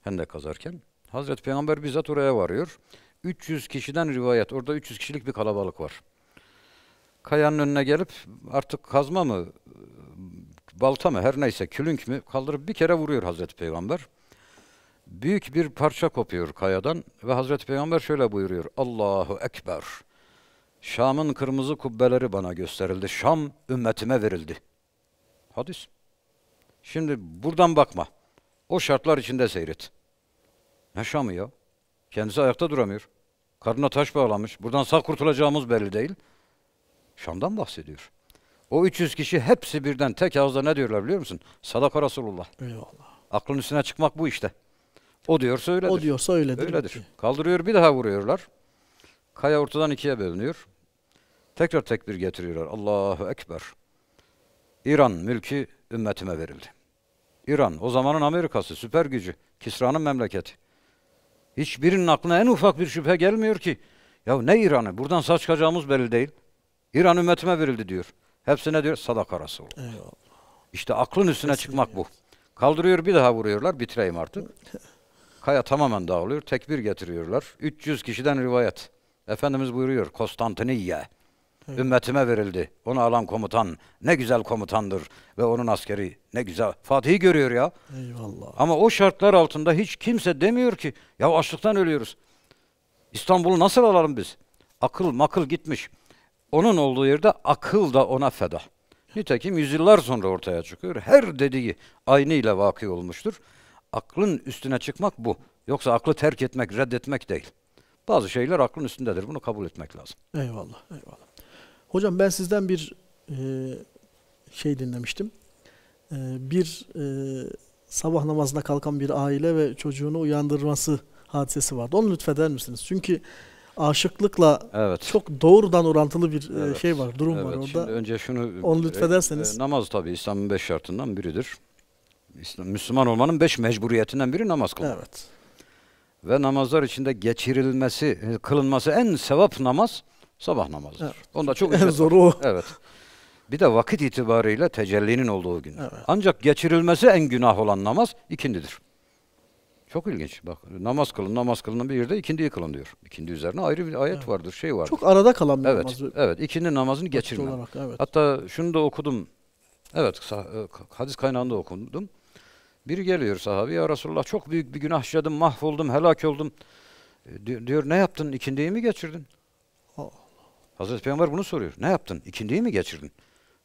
B: hendek kazarken. Hazreti Peygamber bizzat oraya varıyor. 300 kişiden rivayet. Orada 300 kişilik bir kalabalık var. Kayanın önüne gelip artık kazma mı, balta mı, her neyse külünk mü kaldırıp bir kere vuruyor Hazreti Peygamber. Büyük bir parça kopuyor kayadan ve Hazreti Peygamber şöyle buyuruyor. Allahu Ekber. Şam'ın kırmızı kubbeleri bana gösterildi. Şam ümmetime verildi. Hadis. Şimdi buradan bakma. O şartlar içinde seyret. Yaşamıyor. Kendisi ayakta duramıyor. Karnına taş bağlamış. Buradan sağ kurtulacağımız belli değil. Şam'dan bahsediyor. O 300 kişi hepsi birden tek ağızda ne diyorlar biliyor musun? Sadaka Resulullah. Eyvallah. Aklın üstüne çıkmak bu işte. O diyorsa öyledir. O diyorsa öyledir. Öyledir. Kaldırıyor bir daha vuruyorlar. Kaya ortadan ikiye bölünüyor. Tekrar tekbir getiriyorlar. Allahu Ekber. İran mülkü ümmetime verildi. İran o zamanın Amerikası süper gücü, Kisra'nın memleketi. Hiçbirinin aklına en ufak bir şüphe gelmiyor ki. Ya ne İran'ı? Buradan saç kacağımız belli değil. İran ümmetime verildi diyor. Hepsine diyor sadaka Rasul. Eyvallah. İşte aklın üstüne Kesinlikle. çıkmak bu. Kaldırıyor bir daha vuruyorlar. Bitireyim artık. Kaya tamamen dağılıyor. Tekbir getiriyorlar. 300 kişiden rivayet. Efendimiz buyuruyor Konstantiniyye evet. ümmetime verildi. Onu alan komutan ne güzel komutandır ve onun askeri ne güzel. Fatih'i görüyor ya. Eyvallah. Ama o şartlar altında hiç kimse demiyor ki ya açlıktan ölüyoruz. İstanbul'u nasıl alalım biz? Akıl makıl gitmiş. Onun olduğu yerde akıl da ona feda. Nitekim yüzyıllar sonra ortaya çıkıyor. Her dediği aynı ile vakı olmuştur. Aklın üstüne çıkmak bu. Yoksa aklı terk etmek, reddetmek değil. Bazı şeyler aklın üstündedir. Bunu kabul etmek lazım.
A: Eyvallah, eyvallah. Hocam ben sizden bir e, şey dinlemiştim. E, bir e, sabah namazına kalkan bir aile ve çocuğunu uyandırması hadisesi vardı. Onu lütfeder misiniz? Çünkü aşıklıkla evet. çok doğrudan orantılı
B: bir e, evet. şey var, durum evet. var orada. Şimdi önce şunu onu lütfederseniz. E, e, namaz tabii İslam'ın beş şartından biridir. İslam, Müslüman olmanın beş mecburiyetinden biri namaz kılmak. Evet. Ve namazlar içinde geçirilmesi, e, kılınması en sevap namaz Sabah namazıdır. Evet. Onda çok en zoru o. Evet. Bir de vakit itibarıyla tecellinin olduğu gün. Evet. Ancak geçirilmesi en günah olan namaz ikindidir. Çok ilginç. Bak namaz kılın, namaz kılın bir yerde ikindiyi kılın diyor. İkindi üzerine ayrı bir ayet evet. vardır, şey vardır. Çok arada kalan bir evet, namaz. Evet, ikindi namazını geçirme. Olarak, evet. Hatta şunu da okudum. Evet, e, hadis kaynağında okudum. Biri geliyor sahabi, ya Resulullah çok büyük bir günah işledim, mahvoldum, helak oldum. E, diyor ne yaptın, ikindiyi mi geçirdin? Hazreti Peygamber bunu soruyor. Ne yaptın? İkindiyi mi geçirdin?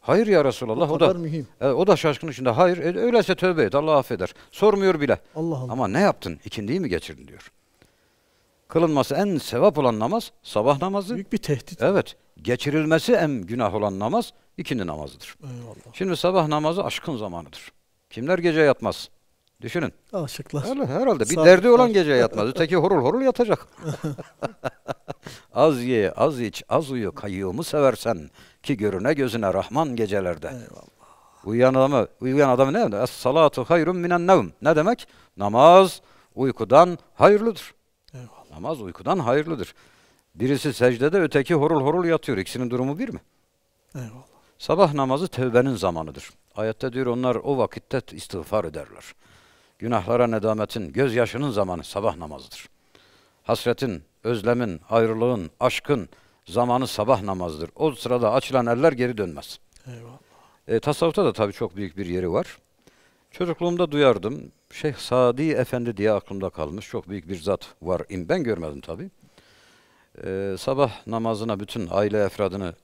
B: Hayır ya Resulallah. O, o da mühim. E, o da şaşkın içinde. Hayır e, öyleyse tövbe et. Allah affeder. Sormuyor bile. Allah Allah. Ama ne yaptın? İkindiyi mi geçirdin diyor. Kılınması en sevap olan namaz sabah namazı. Büyük bir tehdit. Evet. Geçirilmesi en günah olan namaz ikindi namazıdır. Eyvallah. Şimdi sabah namazı aşkın zamanıdır. Kimler gece yatmaz? Düşünün.
A: Aşıklar. Öyle, herhalde bir Sağ derdi olan gece yatmaz. Öteki horul horul yatacak.
B: az ye, az iç, az uyu, kayyumu seversen ki görüne gözüne Rahman gecelerde. Eyvallah. Uyuyan adamı, uyuyan adamı ne demek? Es-salatu hayrun minen nevm. Ne demek? Namaz uykudan hayırlıdır. Eyvallah. Namaz uykudan hayırlıdır. Birisi secdede öteki horul horul yatıyor. İkisinin durumu bir mi? Eyvallah. Sabah namazı tevbenin zamanıdır. Ayette diyor onlar o vakitte istiğfar ederler günahlara nedametin, gözyaşının zamanı sabah namazıdır. Hasretin, özlemin, ayrılığın, aşkın zamanı sabah namazıdır. O sırada açılan eller geri dönmez. Eyvallah. E, tasavvufta da tabii çok büyük bir yeri var. Çocukluğumda duyardım. Şeyh Sadi Efendi diye aklımda kalmış. Çok büyük bir zat var. Ben görmedim tabii. Ee, sabah namazına bütün aile efradını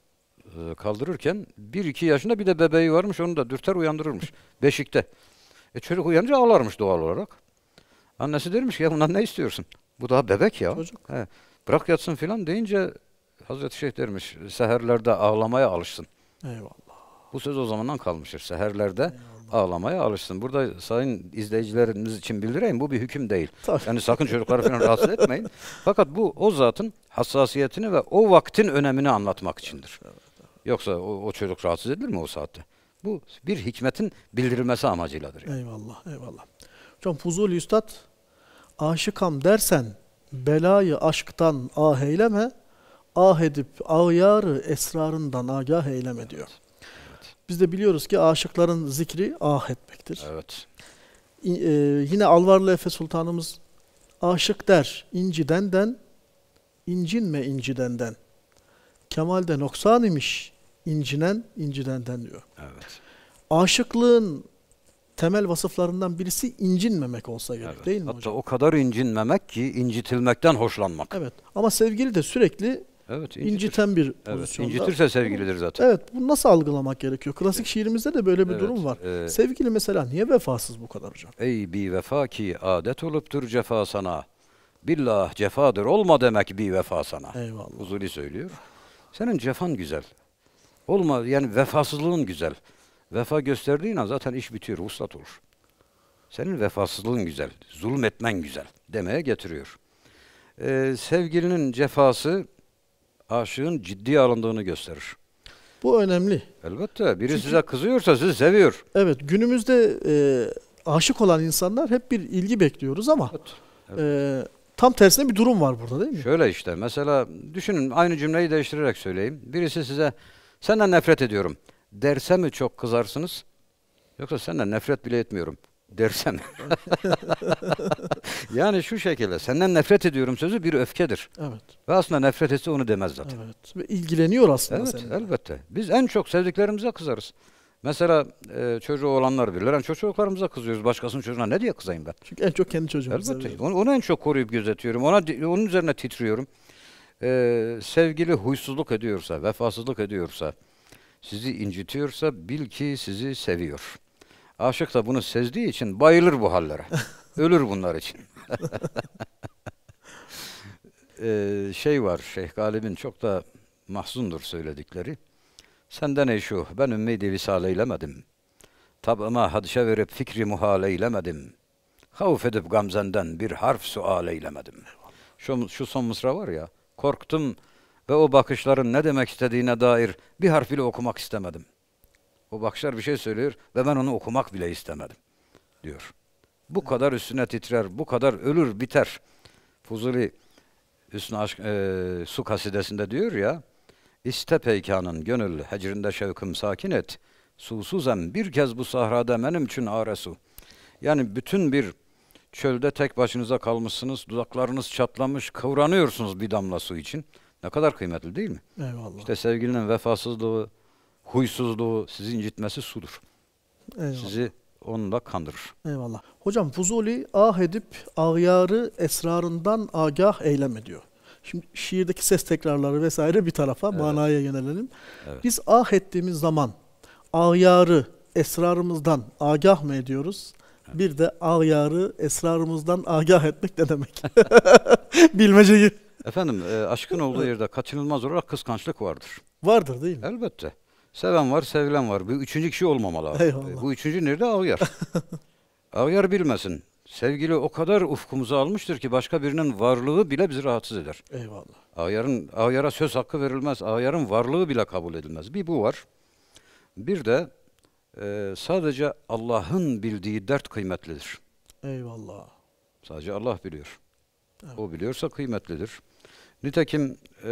B: e, kaldırırken bir iki yaşında bir de bebeği varmış. Onu da dürter uyandırırmış. Beşikte. E çocuk uyanınca ağlarmış doğal olarak. Annesi dermiş ki ya bundan ne istiyorsun? Bu daha bebek ya. Çocuk. He, bırak yatsın filan deyince Hazreti Şeyh dermiş seherlerde ağlamaya alışsın. Eyvallah. Bu söz o zamandan kalmıştır. Seherlerde Eyvallah. ağlamaya alışsın. Burada sayın izleyicilerimiz için bildireyim bu bir hüküm değil. Tabii. Yani sakın çocukları falan rahatsız etmeyin. Fakat bu o zatın hassasiyetini ve o vaktin önemini anlatmak içindir. Yoksa o, o çocuk rahatsız edilir mi o saatte? Bu bir hikmetin bildirilmesi amacıyladır.
A: Yani. Eyvallah, eyvallah. Hocam Fuzuli Üstad, aşıkam dersen belayı aşktan ah eyleme, ah edip ağyarı ah esrarından agah eyleme diyor. Evet, Biz de biliyoruz ki aşıkların zikri ah etmektir. Evet. Ee, yine Alvarlı Efe Sultanımız aşık der incidenden, incinme incidenden. Kemalde noksan imiş, incinen incidenden diyor. Evet. Aşıklığın temel vasıflarından birisi incinmemek olsa
B: gerek evet. değil mi Hatta hocam? o kadar incinmemek ki incitilmekten hoşlanmak.
A: Evet ama sevgili de sürekli
B: evet, inciten
A: bir evet, pozisyonda. İncitirse
B: sevgilidir zaten. Evet
A: bunu nasıl algılamak gerekiyor? Klasik şiirimizde de böyle bir evet, durum var. E, sevgili mesela niye vefasız bu kadar hocam?
B: Ey bir vefa ki adet oluptur cefa sana. Billah cefadır olma demek bir vefa sana. Eyvallah. Huzuli söylüyor. Senin cefan güzel. Olma yani vefasızlığın güzel. Vefa gösterdiğin an zaten iş bitiyor, uslat olur. Senin vefasızlığın güzel, zulmetmen güzel demeye getiriyor. Ee, sevgilinin cefası aşığın ciddi alındığını gösterir.
A: Bu önemli.
B: Elbette. Biri Çünkü, size kızıyorsa sizi seviyor. Evet. Günümüzde
A: e, aşık olan insanlar hep bir ilgi bekliyoruz ama evet, evet. E,
B: tam tersine bir durum var burada değil mi? Şöyle işte. Mesela düşünün aynı cümleyi değiştirerek söyleyeyim. Birisi size Senden nefret ediyorum. Derse mi çok kızarsınız? Yoksa senden nefret bile etmiyorum. Dersem. yani şu şekilde senden nefret ediyorum sözü bir öfkedir. Evet. Ve aslında nefret etse onu demez zaten. Evet.
A: Ve ilgileniyor aslında evet, seninle.
B: Elbette. Biz en çok sevdiklerimize kızarız. Mesela e, çocuğu olanlar bilirler. Yani çocuklarımıza kızıyoruz. Başkasının çocuğuna ne diye kızayım ben? Çünkü
A: en çok kendi çocuğumuza. Elbette.
B: Onu, onu en çok koruyup gözetiyorum. Ona onun üzerine titriyorum e, sevgili huysuzluk ediyorsa, vefasızlık ediyorsa, sizi incitiyorsa bil ki sizi seviyor. Aşık da bunu sezdiği için bayılır bu hallere. Ölür bunlar için. ee, şey var, Şeyh Galib'in çok da mahzundur söyledikleri. Senden ey şu, ben ümmidi visal eylemedim. Tab'ıma hadişe verip fikri muhal eylemedim. Havf edip gamzenden bir harf sual eylemedim. Şu, şu son mısra var ya, korktum ve o bakışların ne demek istediğine dair bir harf bile okumak istemedim. O bakışlar bir şey söylüyor ve ben onu okumak bile istemedim diyor. Bu kadar üstüne titrer, bu kadar ölür, biter. Fuzuli Hüsnü Aşk, e, Su kasidesinde diyor ya, İste peykanın gönül hecrində şevkım sakin et. Susuzem bir kez bu sahrada benim için are su. Yani bütün bir Çölde tek başınıza kalmışsınız, dudaklarınız çatlamış, kıvranıyorsunuz bir damla su için. Ne kadar kıymetli değil mi? Eyvallah. İşte sevgilinin vefasızlığı, huysuzluğu sizi incitmesi sudur. Eyvallah. Sizi onunla kandırır.
A: Eyvallah. Hocam Fuzuli ah edip ağyarı esrarından agah eyleme diyor. Şimdi şiirdeki ses tekrarları vesaire bir tarafa evet. manaya yönelelim. Evet. Biz ah ettiğimiz zaman ağyarı esrarımızdan agah mı ediyoruz? Bir de ağyarı esrarımızdan agah etmek ne demek?
B: Bilmeceyi. Efendim e, aşkın olduğu yerde kaçınılmaz olarak kıskançlık vardır. Vardır değil mi? Elbette. Seven var, sevilen var. Bu üçüncü kişi olmamalı Eyvallah. Bu üçüncü nerede? Ağyar. Ağyar bilmesin. Sevgili o kadar ufkumuzu almıştır ki başka birinin varlığı bile bizi rahatsız eder. Eyvallah. Ağyar'ın, Ağyar'a söz hakkı verilmez. Ağyar'ın varlığı bile kabul edilmez. Bir bu var. Bir de e, sadece Allah'ın bildiği dert kıymetlidir.
A: Eyvallah.
B: Sadece Allah biliyor. Evet. O biliyorsa kıymetlidir. Nitekim e,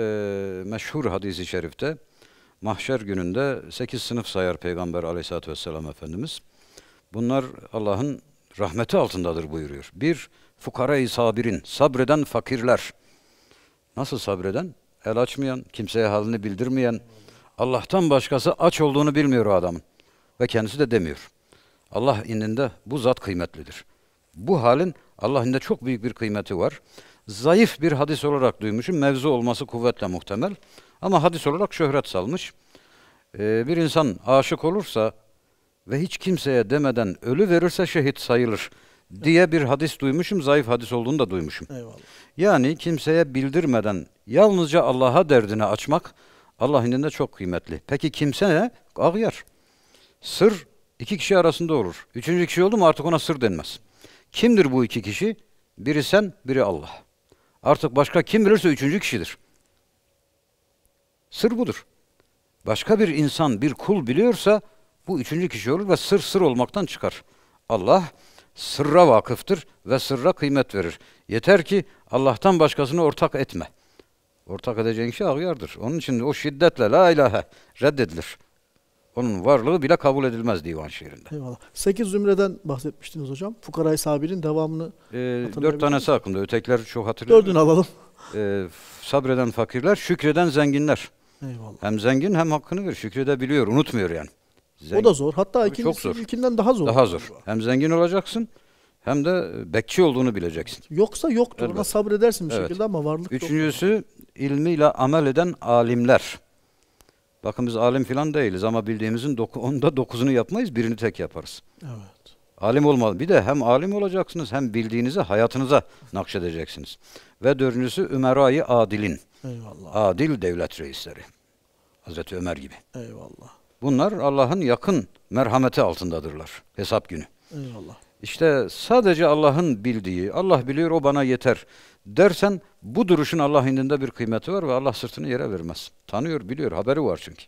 B: meşhur hadisi şerifte mahşer gününde sekiz sınıf sayar Peygamber aleyhissalatü vesselam Efendimiz. Bunlar Allah'ın rahmeti altındadır buyuruyor. Bir, fukara-i sabirin, sabreden fakirler. Nasıl sabreden? El açmayan, kimseye halini bildirmeyen, Allah'tan başkası aç olduğunu bilmiyor o adamın ve kendisi de demiyor. Allah indinde bu zat kıymetlidir. Bu halin Allah indinde çok büyük bir kıymeti var. Zayıf bir hadis olarak duymuşum. Mevzu olması kuvvetle muhtemel. Ama hadis olarak şöhret salmış. Ee, bir insan aşık olursa ve hiç kimseye demeden ölü verirse şehit sayılır diye bir hadis duymuşum. Zayıf hadis olduğunu da duymuşum. Eyvallah. Yani kimseye bildirmeden yalnızca Allah'a derdini açmak Allah indinde çok kıymetli. Peki kimse ağyar. Sır iki kişi arasında olur. Üçüncü kişi oldu mu artık ona sır denmez. Kimdir bu iki kişi? Biri sen, biri Allah. Artık başka kim bilirse üçüncü kişidir. Sır budur. Başka bir insan, bir kul biliyorsa bu üçüncü kişi olur ve sır sır olmaktan çıkar. Allah sırra vakıftır ve sırra kıymet verir. Yeter ki Allah'tan başkasını ortak etme. Ortak edeceğin şey ağyardır. Onun için o şiddetle la ilahe reddedilir. Onun varlığı bile kabul edilmez divan şiirinde. Eyvallah. Sekiz
A: zümreden bahsetmiştiniz hocam. Fukaray Sabir'in devamını
B: ee, Dört tanesi hakkında. Ötekiler çok hatırlıyor. Dördünü alalım. Ee, sabreden fakirler, şükreden zenginler. Eyvallah. Hem zengin hem hakkını ver. Şükredebiliyor, unutmuyor yani. Zengin. O da
A: zor. Hatta ikincisi çok zor.
B: ilkinden daha zor. Daha zor. Hem zengin olacaksın hem de bekçi olduğunu bileceksin. Yoksa yoktur. Ona sabredersin bir evet. şekilde ama varlık Üçüncüsü yok. ilmiyle amel eden alimler. Bakın biz alim filan değiliz ama bildiğimizin doku, onda dokuzunu yapmayız, birini tek yaparız. Evet. Alim olmalı. Bir de hem alim olacaksınız hem bildiğinizi hayatınıza nakşedeceksiniz. Ve dördüncüsü Ümerayı Adil'in. Eyvallah. Adil devlet reisleri. Hazreti Ömer gibi. Eyvallah. Bunlar Allah'ın yakın merhameti altındadırlar hesap günü. Eyvallah. İşte sadece Allah'ın bildiği, Allah biliyor o bana yeter dersen bu duruşun Allah indinde bir kıymeti var ve Allah sırtını yere vermez. Tanıyor, biliyor, haberi var çünkü.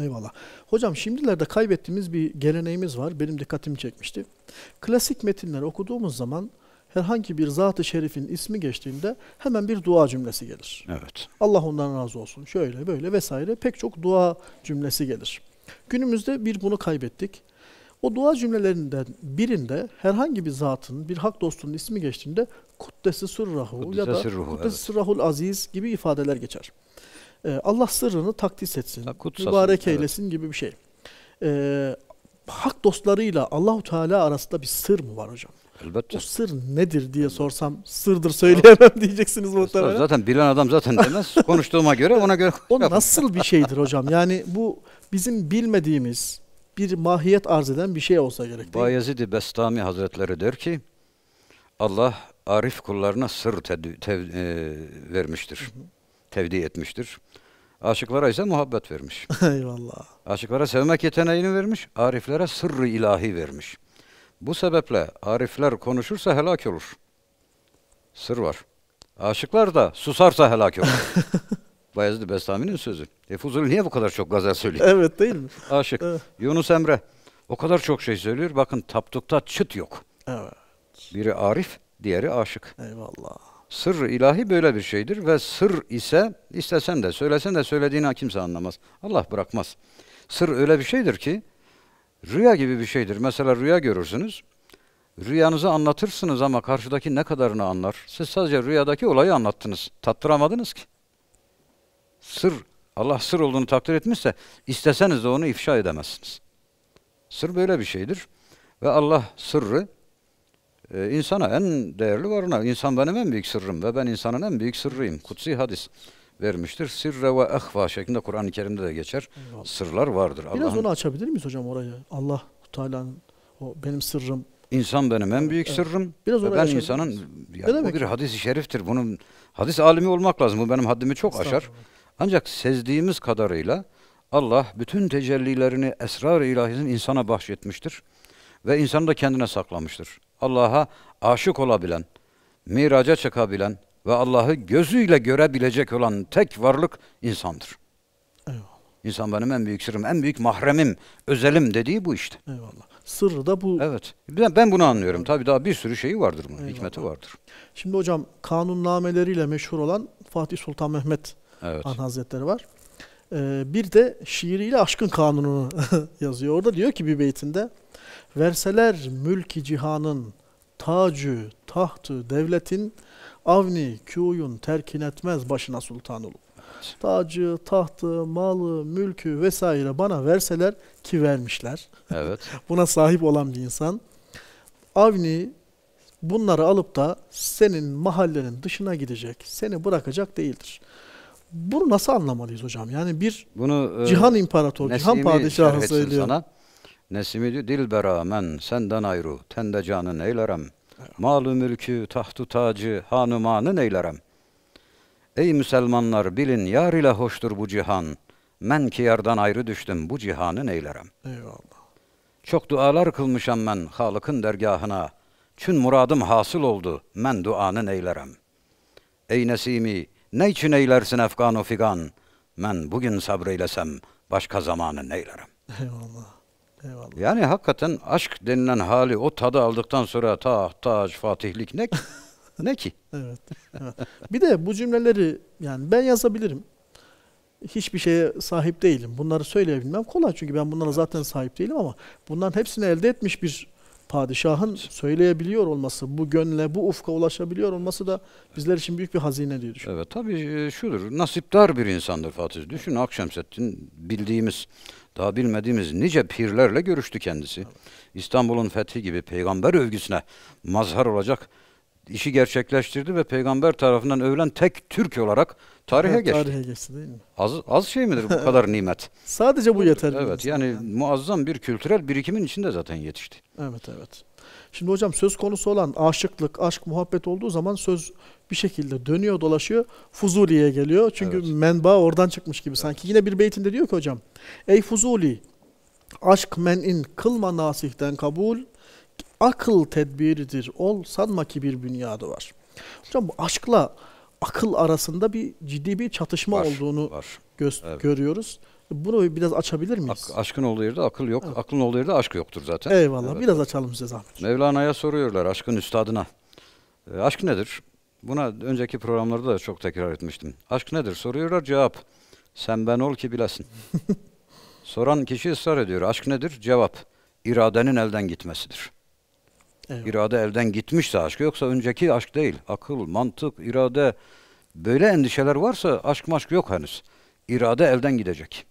A: Eyvallah. Hocam şimdilerde kaybettiğimiz bir geleneğimiz var. Benim dikkatimi çekmişti. Klasik metinleri okuduğumuz zaman herhangi bir zat-ı şerifin ismi geçtiğinde hemen bir dua cümlesi gelir. Evet. Allah ondan razı olsun. Şöyle böyle vesaire pek çok dua cümlesi gelir. Günümüzde bir bunu kaybettik. O dua cümlelerinden birinde herhangi bir zatın, bir hak dostunun ismi geçtiğinde kuddesi sırrahu kuddese ya da sırruhu, kuddesi evet. aziz gibi ifadeler geçer. Ee, Allah sırrını takdis etsin, Kutsasın, mübarek eylesin gibi bir şey. Ee, hak dostlarıyla Allahu Teala arasında bir sır mı var hocam? Elbette. O sır nedir diye sorsam sırdır söyleyemem
B: diyeceksiniz muhtemelen. Zaten bilen adam zaten demez. Konuştuğuma göre ona göre. O nasıl bir şeydir
A: hocam? Yani bu bizim bilmediğimiz bir mahiyet arz eden bir şey olsa gerek.
B: Bayezid-i Bestami Hazretleri der ki Allah arif kullarına sır tev, tev, e, vermiştir. Tevdi etmiştir. Aşıklara ise muhabbet vermiş.
A: Eyvallah.
B: Aşıklara sevmek yeteneğini vermiş, ariflere sırrı ilahi vermiş. Bu sebeple arifler konuşursa helak olur. Sır var. Aşıklar da susarsa helak olur. Bayezid Bestami'nin sözü. E Fuzuli niye bu kadar çok gazel söylüyor? Evet değil mi? Aşık. Yunus Emre o kadar çok şey söylüyor. Bakın taptukta çıt yok. Evet. Biri arif, diğeri aşık. Eyvallah. Sır ilahi böyle bir şeydir ve sır ise istesen de söylesen de söylediğini kimse anlamaz. Allah bırakmaz. Sır öyle bir şeydir ki rüya gibi bir şeydir. Mesela rüya görürsünüz. Rüyanızı anlatırsınız ama karşıdaki ne kadarını anlar? Siz sadece rüyadaki olayı anlattınız. Tattıramadınız ki. Sır, Allah sır olduğunu takdir etmişse isteseniz de onu ifşa edemezsiniz. Sır böyle bir şeydir. Ve Allah sırrı e, insana en değerli varına. insan benim en büyük sırrım ve ben insanın en büyük sırrıyım. Kutsi hadis vermiştir. Sirre ve ehva şeklinde Kur'an-ı Kerim'de de geçer. Eyvallah. Sırlar vardır. Biraz onu
A: açabilir miyiz hocam orayı? Allah Teala'nın o benim sırrım.
B: İnsan benim en büyük evet. sırrım. Biraz ve ben insanın ya, bu bir hadis-i şeriftir. Bunun hadis alimi olmak lazım. Bu benim haddimi çok aşar. Ancak sezdiğimiz kadarıyla Allah bütün tecellilerini esrar-ı ilahisini insana bahşetmiştir ve insanı da kendine saklamıştır. Allah'a aşık olabilen, miraca çıkabilen ve Allah'ı gözüyle görebilecek olan tek varlık insandır. Eyvallah. İnsan benim en büyük sırrım, en büyük mahremim, özelim dediği bu işte. Eyvallah. Sırrı da bu. Evet. Ben, ben bunu anlıyorum. Tabi daha bir sürü şeyi vardır bunun, Eyvallah. hikmeti vardır. Şimdi hocam
A: kanunnameleriyle meşhur olan Fatih Sultan Mehmet evet. Han Hazretleri var. Ee, bir de şiiriyle aşkın kanununu yazıyor. Orada diyor ki bir beytinde Verseler mülki cihanın tacı, tahtı, devletin avni, kuyun terkin etmez başına sultan olup. Tacı, tahtı, malı, mülkü vesaire bana verseler ki vermişler. Evet. Buna sahip olan bir insan. Avni bunları alıp da senin mahallenin dışına gidecek, seni bırakacak değildir. Bunu nasıl anlamalıyız hocam? Yani bir Bunu, e, cihan imparator, cihan padişahı söylüyor. Sana.
B: Nesimi dilbera men senden ayrı, tende canın eylerem. Evet. Malı mülkü, tahtu tacı, hanumanın eylerem. Ey Müslümanlar bilin yar ile hoştur bu cihan. Men ki yardan ayrı düştüm bu cihanın eylerem. Eyvallah. Çok dualar kılmışam ben Halık'ın dergahına. Çün muradım hasıl oldu men duanın eylerem. Ey Nesimi ne için eylersin efganu figan? Ben bugün sabreylesem başka zamanı neylerim?
A: Eyvallah. Eyvallah.
B: Yani hakikaten aşk denilen hali o tadı aldıktan sonra ta taç, fatihlik ne ki? ne ki?
A: Evet, Bir de bu cümleleri yani ben yazabilirim. Hiçbir şeye sahip değilim. Bunları söyleyebilmem kolay çünkü ben bunlara zaten sahip değilim ama bunların hepsini elde etmiş bir padişahın söyleyebiliyor olması, bu gönle, bu ufka ulaşabiliyor olması da bizler
B: için büyük bir hazine diye düşünüyorum. Evet tabii e, şudur, nasipdar bir insandır Fatih. Düşün Akşemseddin bildiğimiz, daha bilmediğimiz nice pirlerle görüştü kendisi. Evet. İstanbul'un fethi gibi peygamber övgüsüne mazhar olacak işi gerçekleştirdi ve peygamber tarafından övülen tek Türk olarak tarihe geçti.
A: Tarihe geçti değil mi?
B: Az, az şey midir bu kadar nimet? Sadece bu yeter. Evet yani, yani muazzam bir kültürel birikimin içinde zaten yetişti.
A: Evet evet. Şimdi hocam söz konusu olan aşıklık, aşk, muhabbet olduğu zaman söz bir şekilde dönüyor dolaşıyor Fuzuli'ye geliyor. Çünkü evet. menba oradan çıkmış gibi evet. sanki. Yine bir beytinde diyor ki hocam Ey Fuzuli aşk men'in kılma nasihten kabul akıl tedbiridir ol sanma ki bir dünyada var. Hocam bu aşkla akıl arasında bir ciddi bir çatışma var, olduğunu var. Göz, evet. görüyoruz.
B: Bunu biraz açabilir miyiz? Ak, aşkın olduğu yerde akıl yok. Evet. Aklın olduğu yerde aşk yoktur zaten. Eyvallah. Evet. Biraz
A: açalım size zahmet.
B: Mevlana'ya soruyorlar aşkın üstadına. E, aşk nedir? Buna önceki programlarda da çok tekrar etmiştim. Aşk nedir? Soruyorlar cevap. Sen ben ol ki bilesin. Soran kişi ısrar ediyor. Aşk nedir? Cevap. İradenin elden gitmesidir. Evet. İrade elden gitmişse aşk yoksa önceki aşk değil. Akıl, mantık, irade böyle endişeler varsa aşk maşk yok henüz. İrade elden gidecek.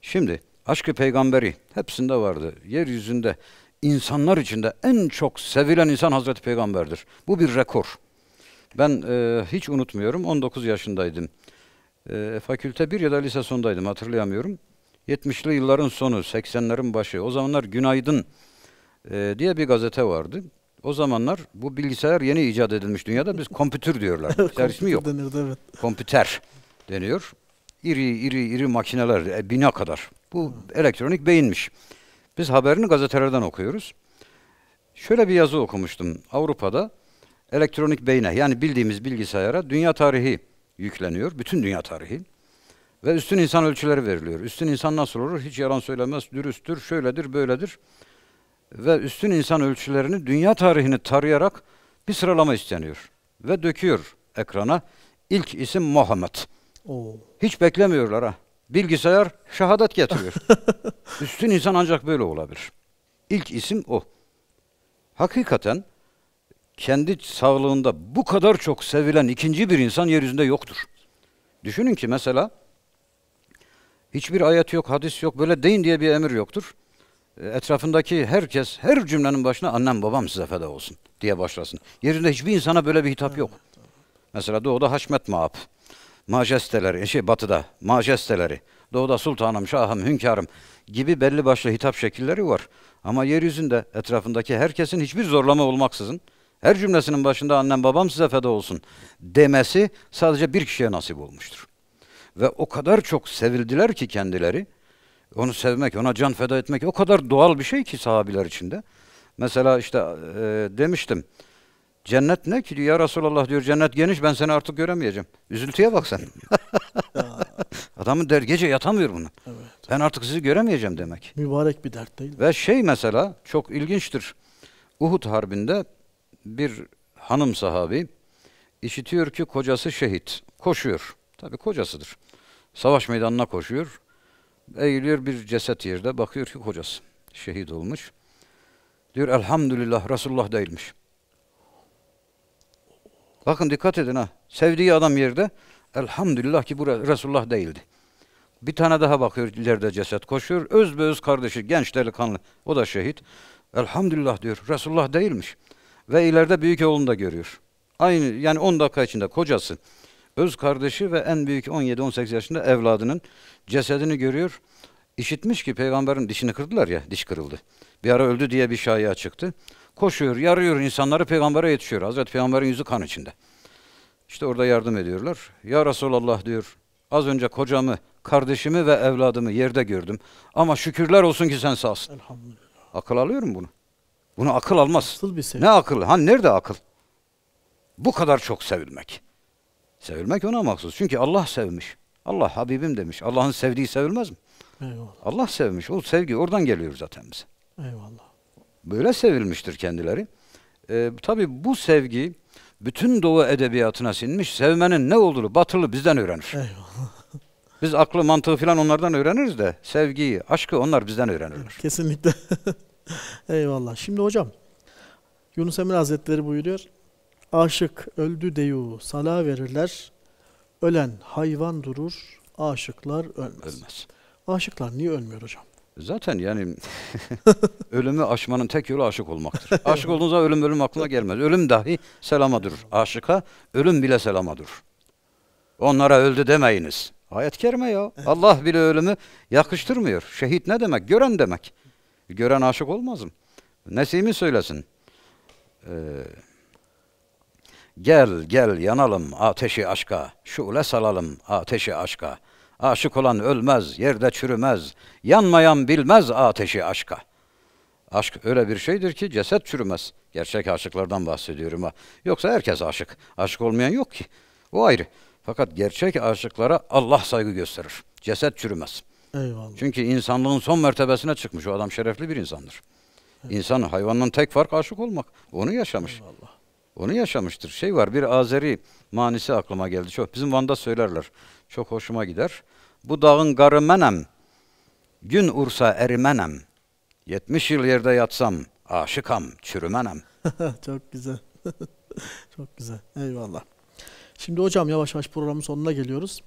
B: Şimdi aşkı peygamberi hepsinde vardı. Yeryüzünde insanlar içinde en çok sevilen insan Hazreti Peygamber'dir. Bu bir rekor. Ben e, hiç unutmuyorum 19 yaşındaydım. E, fakülte bir ya da lise sondaydım hatırlayamıyorum. 70'li yılların sonu, 80'lerin başı. O zamanlar Günaydın e, diye bir gazete vardı. O zamanlar bu bilgisayar yeni icat edilmiş dünyada biz kompütür diyorlar. Bilgisayar ismi yok. Denirdi, evet. Kompüter deniyor. İri iri iri makineler e, bina kadar. Bu elektronik beyinmiş. Biz haberini gazetelerden okuyoruz. Şöyle bir yazı okumuştum. Avrupa'da elektronik beyne yani bildiğimiz bilgisayara dünya tarihi yükleniyor. Bütün dünya tarihi. Ve üstün insan ölçüleri veriliyor. Üstün insan nasıl olur? Hiç yalan söylemez, dürüsttür, şöyledir, böyledir ve üstün insan ölçülerini dünya tarihini tarayarak bir sıralama isteniyor. Ve döküyor ekrana. İlk isim Muhammed. Oo. Hiç beklemiyorlar ha. Bilgisayar şehadet getiriyor. üstün insan ancak böyle olabilir. İlk isim o. Hakikaten kendi sağlığında bu kadar çok sevilen ikinci bir insan yeryüzünde yoktur. Düşünün ki mesela hiçbir ayet yok, hadis yok, böyle deyin diye bir emir yoktur. E, etrafındaki herkes her cümlenin başına annem babam size feda olsun diye başlasın. Yerinde hiçbir insana böyle bir hitap yok. Mesela doğuda Haşmet Maap, majesteleri, şey batıda majesteleri, doğuda sultanım, şahım, hünkârım gibi belli başlı hitap şekilleri var. Ama yeryüzünde etrafındaki herkesin hiçbir zorlama olmaksızın her cümlesinin başında annem babam size feda olsun demesi sadece bir kişiye nasip olmuştur. Ve o kadar çok sevildiler ki kendileri onu sevmek, ona can feda etmek o kadar doğal bir şey ki sahabiler içinde. Mesela işte e, demiştim. Cennet ne ki diyor ya Resulallah diyor cennet geniş ben seni artık göremeyeceğim. Üzüntüye bak sen. Adamın der gece yatamıyor bunu. Evet. Ben artık sizi göremeyeceğim demek.
A: Mübarek bir dert değil mi?
B: Ve şey mesela çok ilginçtir. Uhud Harbi'nde bir hanım sahabi işitiyor ki kocası şehit. Koşuyor. Tabii kocasıdır. Savaş meydanına koşuyor eğiliyor bir ceset yerde. Bakıyor ki kocası şehit olmuş. Diyor elhamdülillah Resulullah değilmiş. Bakın dikkat edin ha. Sevdiği adam yerde elhamdülillah ki bu Resulullah değildi. Bir tane daha bakıyor ileride ceset koşuyor. Öz be öz kardeşi genç delikanlı. O da şehit. Elhamdülillah diyor. Resulullah değilmiş. Ve ileride büyük oğlunu da görüyor. Aynı yani 10 dakika içinde kocası öz kardeşi ve en büyük 17-18 yaşında evladının cesedini görüyor. İşitmiş ki peygamberin dişini kırdılar ya, diş kırıldı. Bir ara öldü diye bir şaya çıktı. Koşuyor, yarıyor insanları peygambere yetişiyor. Hazreti Peygamber'in yüzü kan içinde. İşte orada yardım ediyorlar. Ya Resulallah diyor, az önce kocamı, kardeşimi ve evladımı yerde gördüm. Ama şükürler olsun ki sen sağsın. Elhamdülillah. Akıl alıyor mu bunu? Bunu akıl almaz. bir şey. Ne akıl? Ha nerede akıl? Bu kadar çok sevilmek. Sevilmek ona mahsus. Çünkü Allah sevmiş. Allah Habibim demiş. Allah'ın sevdiği sevilmez mi? Eyvallah. Allah sevmiş. O sevgi oradan geliyor zaten bize. Eyvallah. Böyle sevilmiştir kendileri. Ee, Tabi bu sevgi bütün Doğu edebiyatına sinmiş. Sevmenin ne olduğunu batılı bizden öğrenir. Eyvallah. Biz aklı, mantığı falan onlardan öğreniriz de sevgiyi, aşkı onlar bizden öğrenirler.
A: Kesinlikle. Eyvallah. Şimdi hocam Yunus Emre Hazretleri buyuruyor. Aşık öldü deyu sala verirler. Ölen hayvan durur, aşıklar ölmez. ölmez. Aşıklar niye ölmüyor hocam?
B: Zaten yani ölümü aşmanın tek yolu aşık olmaktır. Aşık olduğunuz ölüm ölüm aklına gelmez. Ölüm dahi selama durur. Aşıka ölüm bile selama durur. Onlara öldü demeyiniz. Ayet kerime ya. Allah bile ölümü yakıştırmıyor. Şehit ne demek? Gören demek. Gören aşık olmaz mı? Nesimi söylesin. Ee, Gel gel yanalım ateşi aşka, şule salalım ateşi aşka. Aşık olan ölmez, yerde çürümez, yanmayan bilmez ateşi aşka. Aşk öyle bir şeydir ki ceset çürümez. Gerçek aşıklardan bahsediyorum ha. Yoksa herkes aşık. Aşık olmayan yok ki. O ayrı. Fakat gerçek aşıklara Allah saygı gösterir. Ceset çürümez. Eyvallah. Çünkü insanlığın son mertebesine çıkmış. O adam şerefli bir insandır. Evet. İnsan hayvandan tek fark aşık olmak. Onu yaşamış. Eyvallah. Onu yaşamıştır. Şey var bir Azeri manisi aklıma geldi. Çok, bizim Van'da söylerler. Çok hoşuma gider. Bu dağın garı menem. Gün ursa erimenem. 70 yıl yerde yatsam aşıkam çürümenem.
A: Çok güzel. Çok güzel. Eyvallah. Şimdi hocam yavaş yavaş programın sonuna geliyoruz.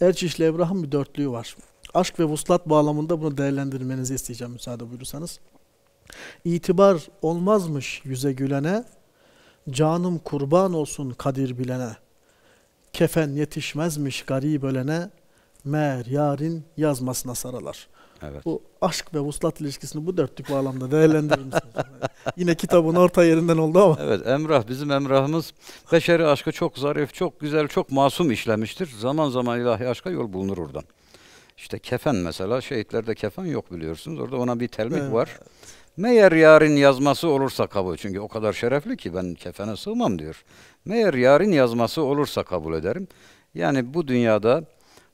A: Erçiş ile bir dörtlüğü var. Aşk ve vuslat bağlamında bunu değerlendirmenizi isteyeceğim müsaade buyursanız İtibar olmazmış yüze gülene, Canım kurban olsun kadir bilene. Kefen yetişmezmiş garip ölene. Meğer yarın yazmasına saralar. Evet. Bu aşk ve vuslat ilişkisini bu dörtlük bağlamda değerlendirir misiniz? Yine kitabın orta yerinden oldu ama.
B: Evet Emrah bizim Emrah'ımız beşeri aşkı çok zarif, çok güzel, çok masum işlemiştir. Zaman zaman ilahi aşka yol bulunur oradan. İşte kefen mesela şehitlerde kefen yok biliyorsunuz. Orada ona bir telmik evet. var. Meğer yarın yazması olursa kabul. Çünkü o kadar şerefli ki ben kefene sığmam diyor. Meğer yarın yazması olursa kabul ederim. Yani bu dünyada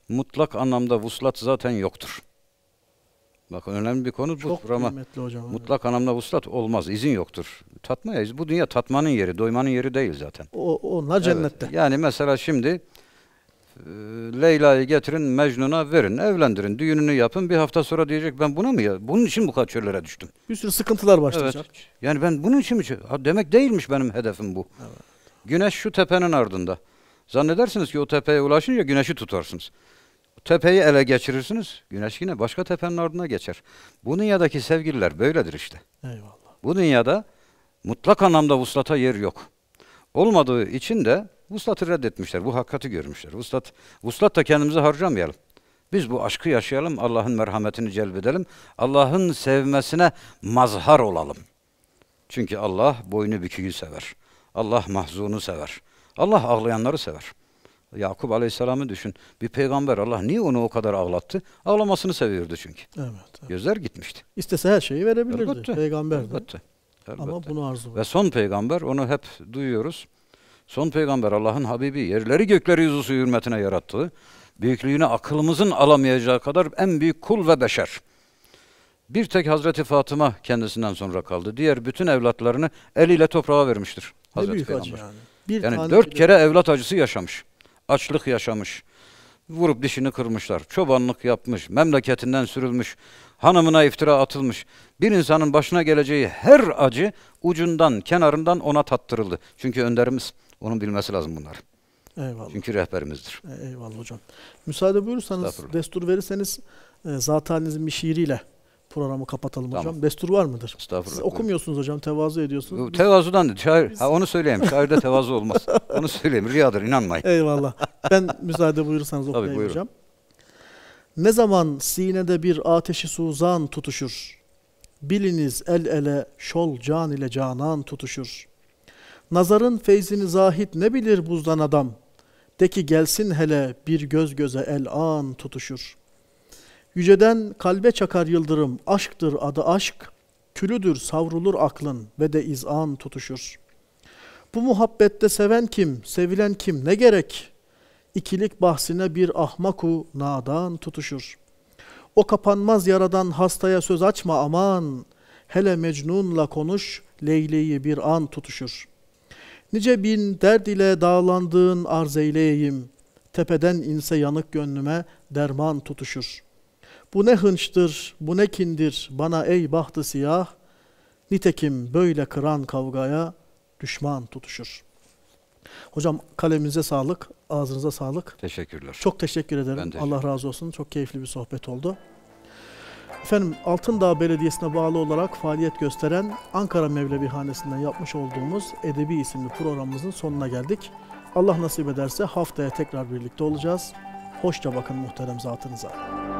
B: mutlak anlamda vuslat zaten yoktur. Bakın önemli bir konu bu. Çok ama hocam. Mutlak evet. anlamda vuslat olmaz. izin yoktur. Tatmaya Bu dünya tatmanın yeri, doymanın yeri değil zaten.
A: O, onlar cennette.
B: Evet. Yani mesela şimdi ee, Leyla'yı getirin Mecnun'a verin, evlendirin, düğününü yapın. Bir hafta sonra diyecek ben buna mı ya? Bunun için bu kaçörlere düştüm. Bir sürü sıkıntılar başlayacak. Evet. Yani ben bunun için mi? Demek değilmiş benim hedefim bu. Evet. Güneş şu tepenin ardında. Zannedersiniz ki o tepeye ulaşınca güneşi tutarsınız. Tepeyi ele geçirirsiniz. Güneş yine başka tepenin ardına geçer. Bu dünyadaki sevgililer böyledir işte. Eyvallah. Bu dünyada mutlak anlamda vuslata yer yok. Olmadığı için de Vuslat'ı reddetmişler. Bu hakikati görmüşler. Vuslat, vuslat da kendimizi harcamayalım. Biz bu aşkı yaşayalım, Allah'ın merhametini celbedelim, Allah'ın sevmesine mazhar olalım. Çünkü Allah boynu büküyü sever. Allah mahzunu sever. Allah ağlayanları sever. Yakup Aleyhisselam'ı düşün. Bir peygamber Allah niye onu o kadar ağlattı? Ağlamasını seviyordu çünkü. Evet. evet. Gözler gitmişti.
A: İstese her şeyi verebilirdi. Elbette. Peygamber Elbette. Elbette. Ama bunu arzu
B: Ve son peygamber onu hep duyuyoruz. Son peygamber Allah'ın Habibi yerleri gökleri yüzüsü hürmetine yarattı. büyüklüğünü akılımızın alamayacağı kadar en büyük kul ve beşer. Bir tek Hazreti Fatıma kendisinden sonra kaldı. Diğer bütün evlatlarını eliyle toprağa vermiştir. Ne büyük Peygamber. acı yani. Bir Yani dört bile- kere evlat acısı yaşamış. Açlık yaşamış. Vurup dişini kırmışlar. Çobanlık yapmış. Memleketinden sürülmüş. Hanımına iftira atılmış. Bir insanın başına geleceği her acı ucundan, kenarından ona tattırıldı. Çünkü önderimiz onun bilmesi lazım bunlar. Eyvallah. Çünkü rehberimizdir.
A: E, eyvallah hocam. Müsaade buyursanız destur verirseniz e, zat bir şiiriyle programı kapatalım tamam. hocam. Destur var mıdır? Estağfurullah. Siz okumuyorsunuz hocam, tevazu ediyorsunuz. Biz...
B: Tevazudan, şair, ha, onu söyleyeyim. Şairde tevazu olmaz. onu söyleyeyim, riyadır, inanmayın.
A: Eyvallah. Ben müsaade buyursanız okuyayım Tabii, hocam. Ne zaman sinede bir ateşi suzan tutuşur, biliniz el ele şol can ile canan tutuşur. Nazarın feyzini zahit ne bilir buzdan adam? De ki gelsin hele bir göz göze el an tutuşur. Yüceden kalbe çakar yıldırım, aşktır adı aşk, külüdür savrulur aklın ve de izan tutuşur. Bu muhabbette seven kim, sevilen kim ne gerek? İkilik bahsine bir ahmaku nadan tutuşur. O kapanmaz yaradan hastaya söz açma aman, hele mecnunla konuş, leyleyi bir an tutuşur.'' Nice bin dert ile dağlandığın arz eyleyeyim. Tepeden inse yanık gönlüme derman tutuşur. Bu ne hınçtır, bu ne kindir bana ey bahtı siyah. Nitekim böyle kıran kavgaya düşman tutuşur. Hocam kaleminize sağlık, ağzınıza sağlık. Teşekkürler. Çok teşekkür ederim. Allah razı olsun. Çok keyifli bir sohbet oldu. Efendim Altındağ Belediyesi'ne bağlı olarak faaliyet gösteren Ankara Mevlevi Hanesi'nden yapmış olduğumuz Edebi isimli programımızın sonuna geldik. Allah nasip ederse haftaya tekrar birlikte olacağız. Hoşça bakın muhterem zatınıza.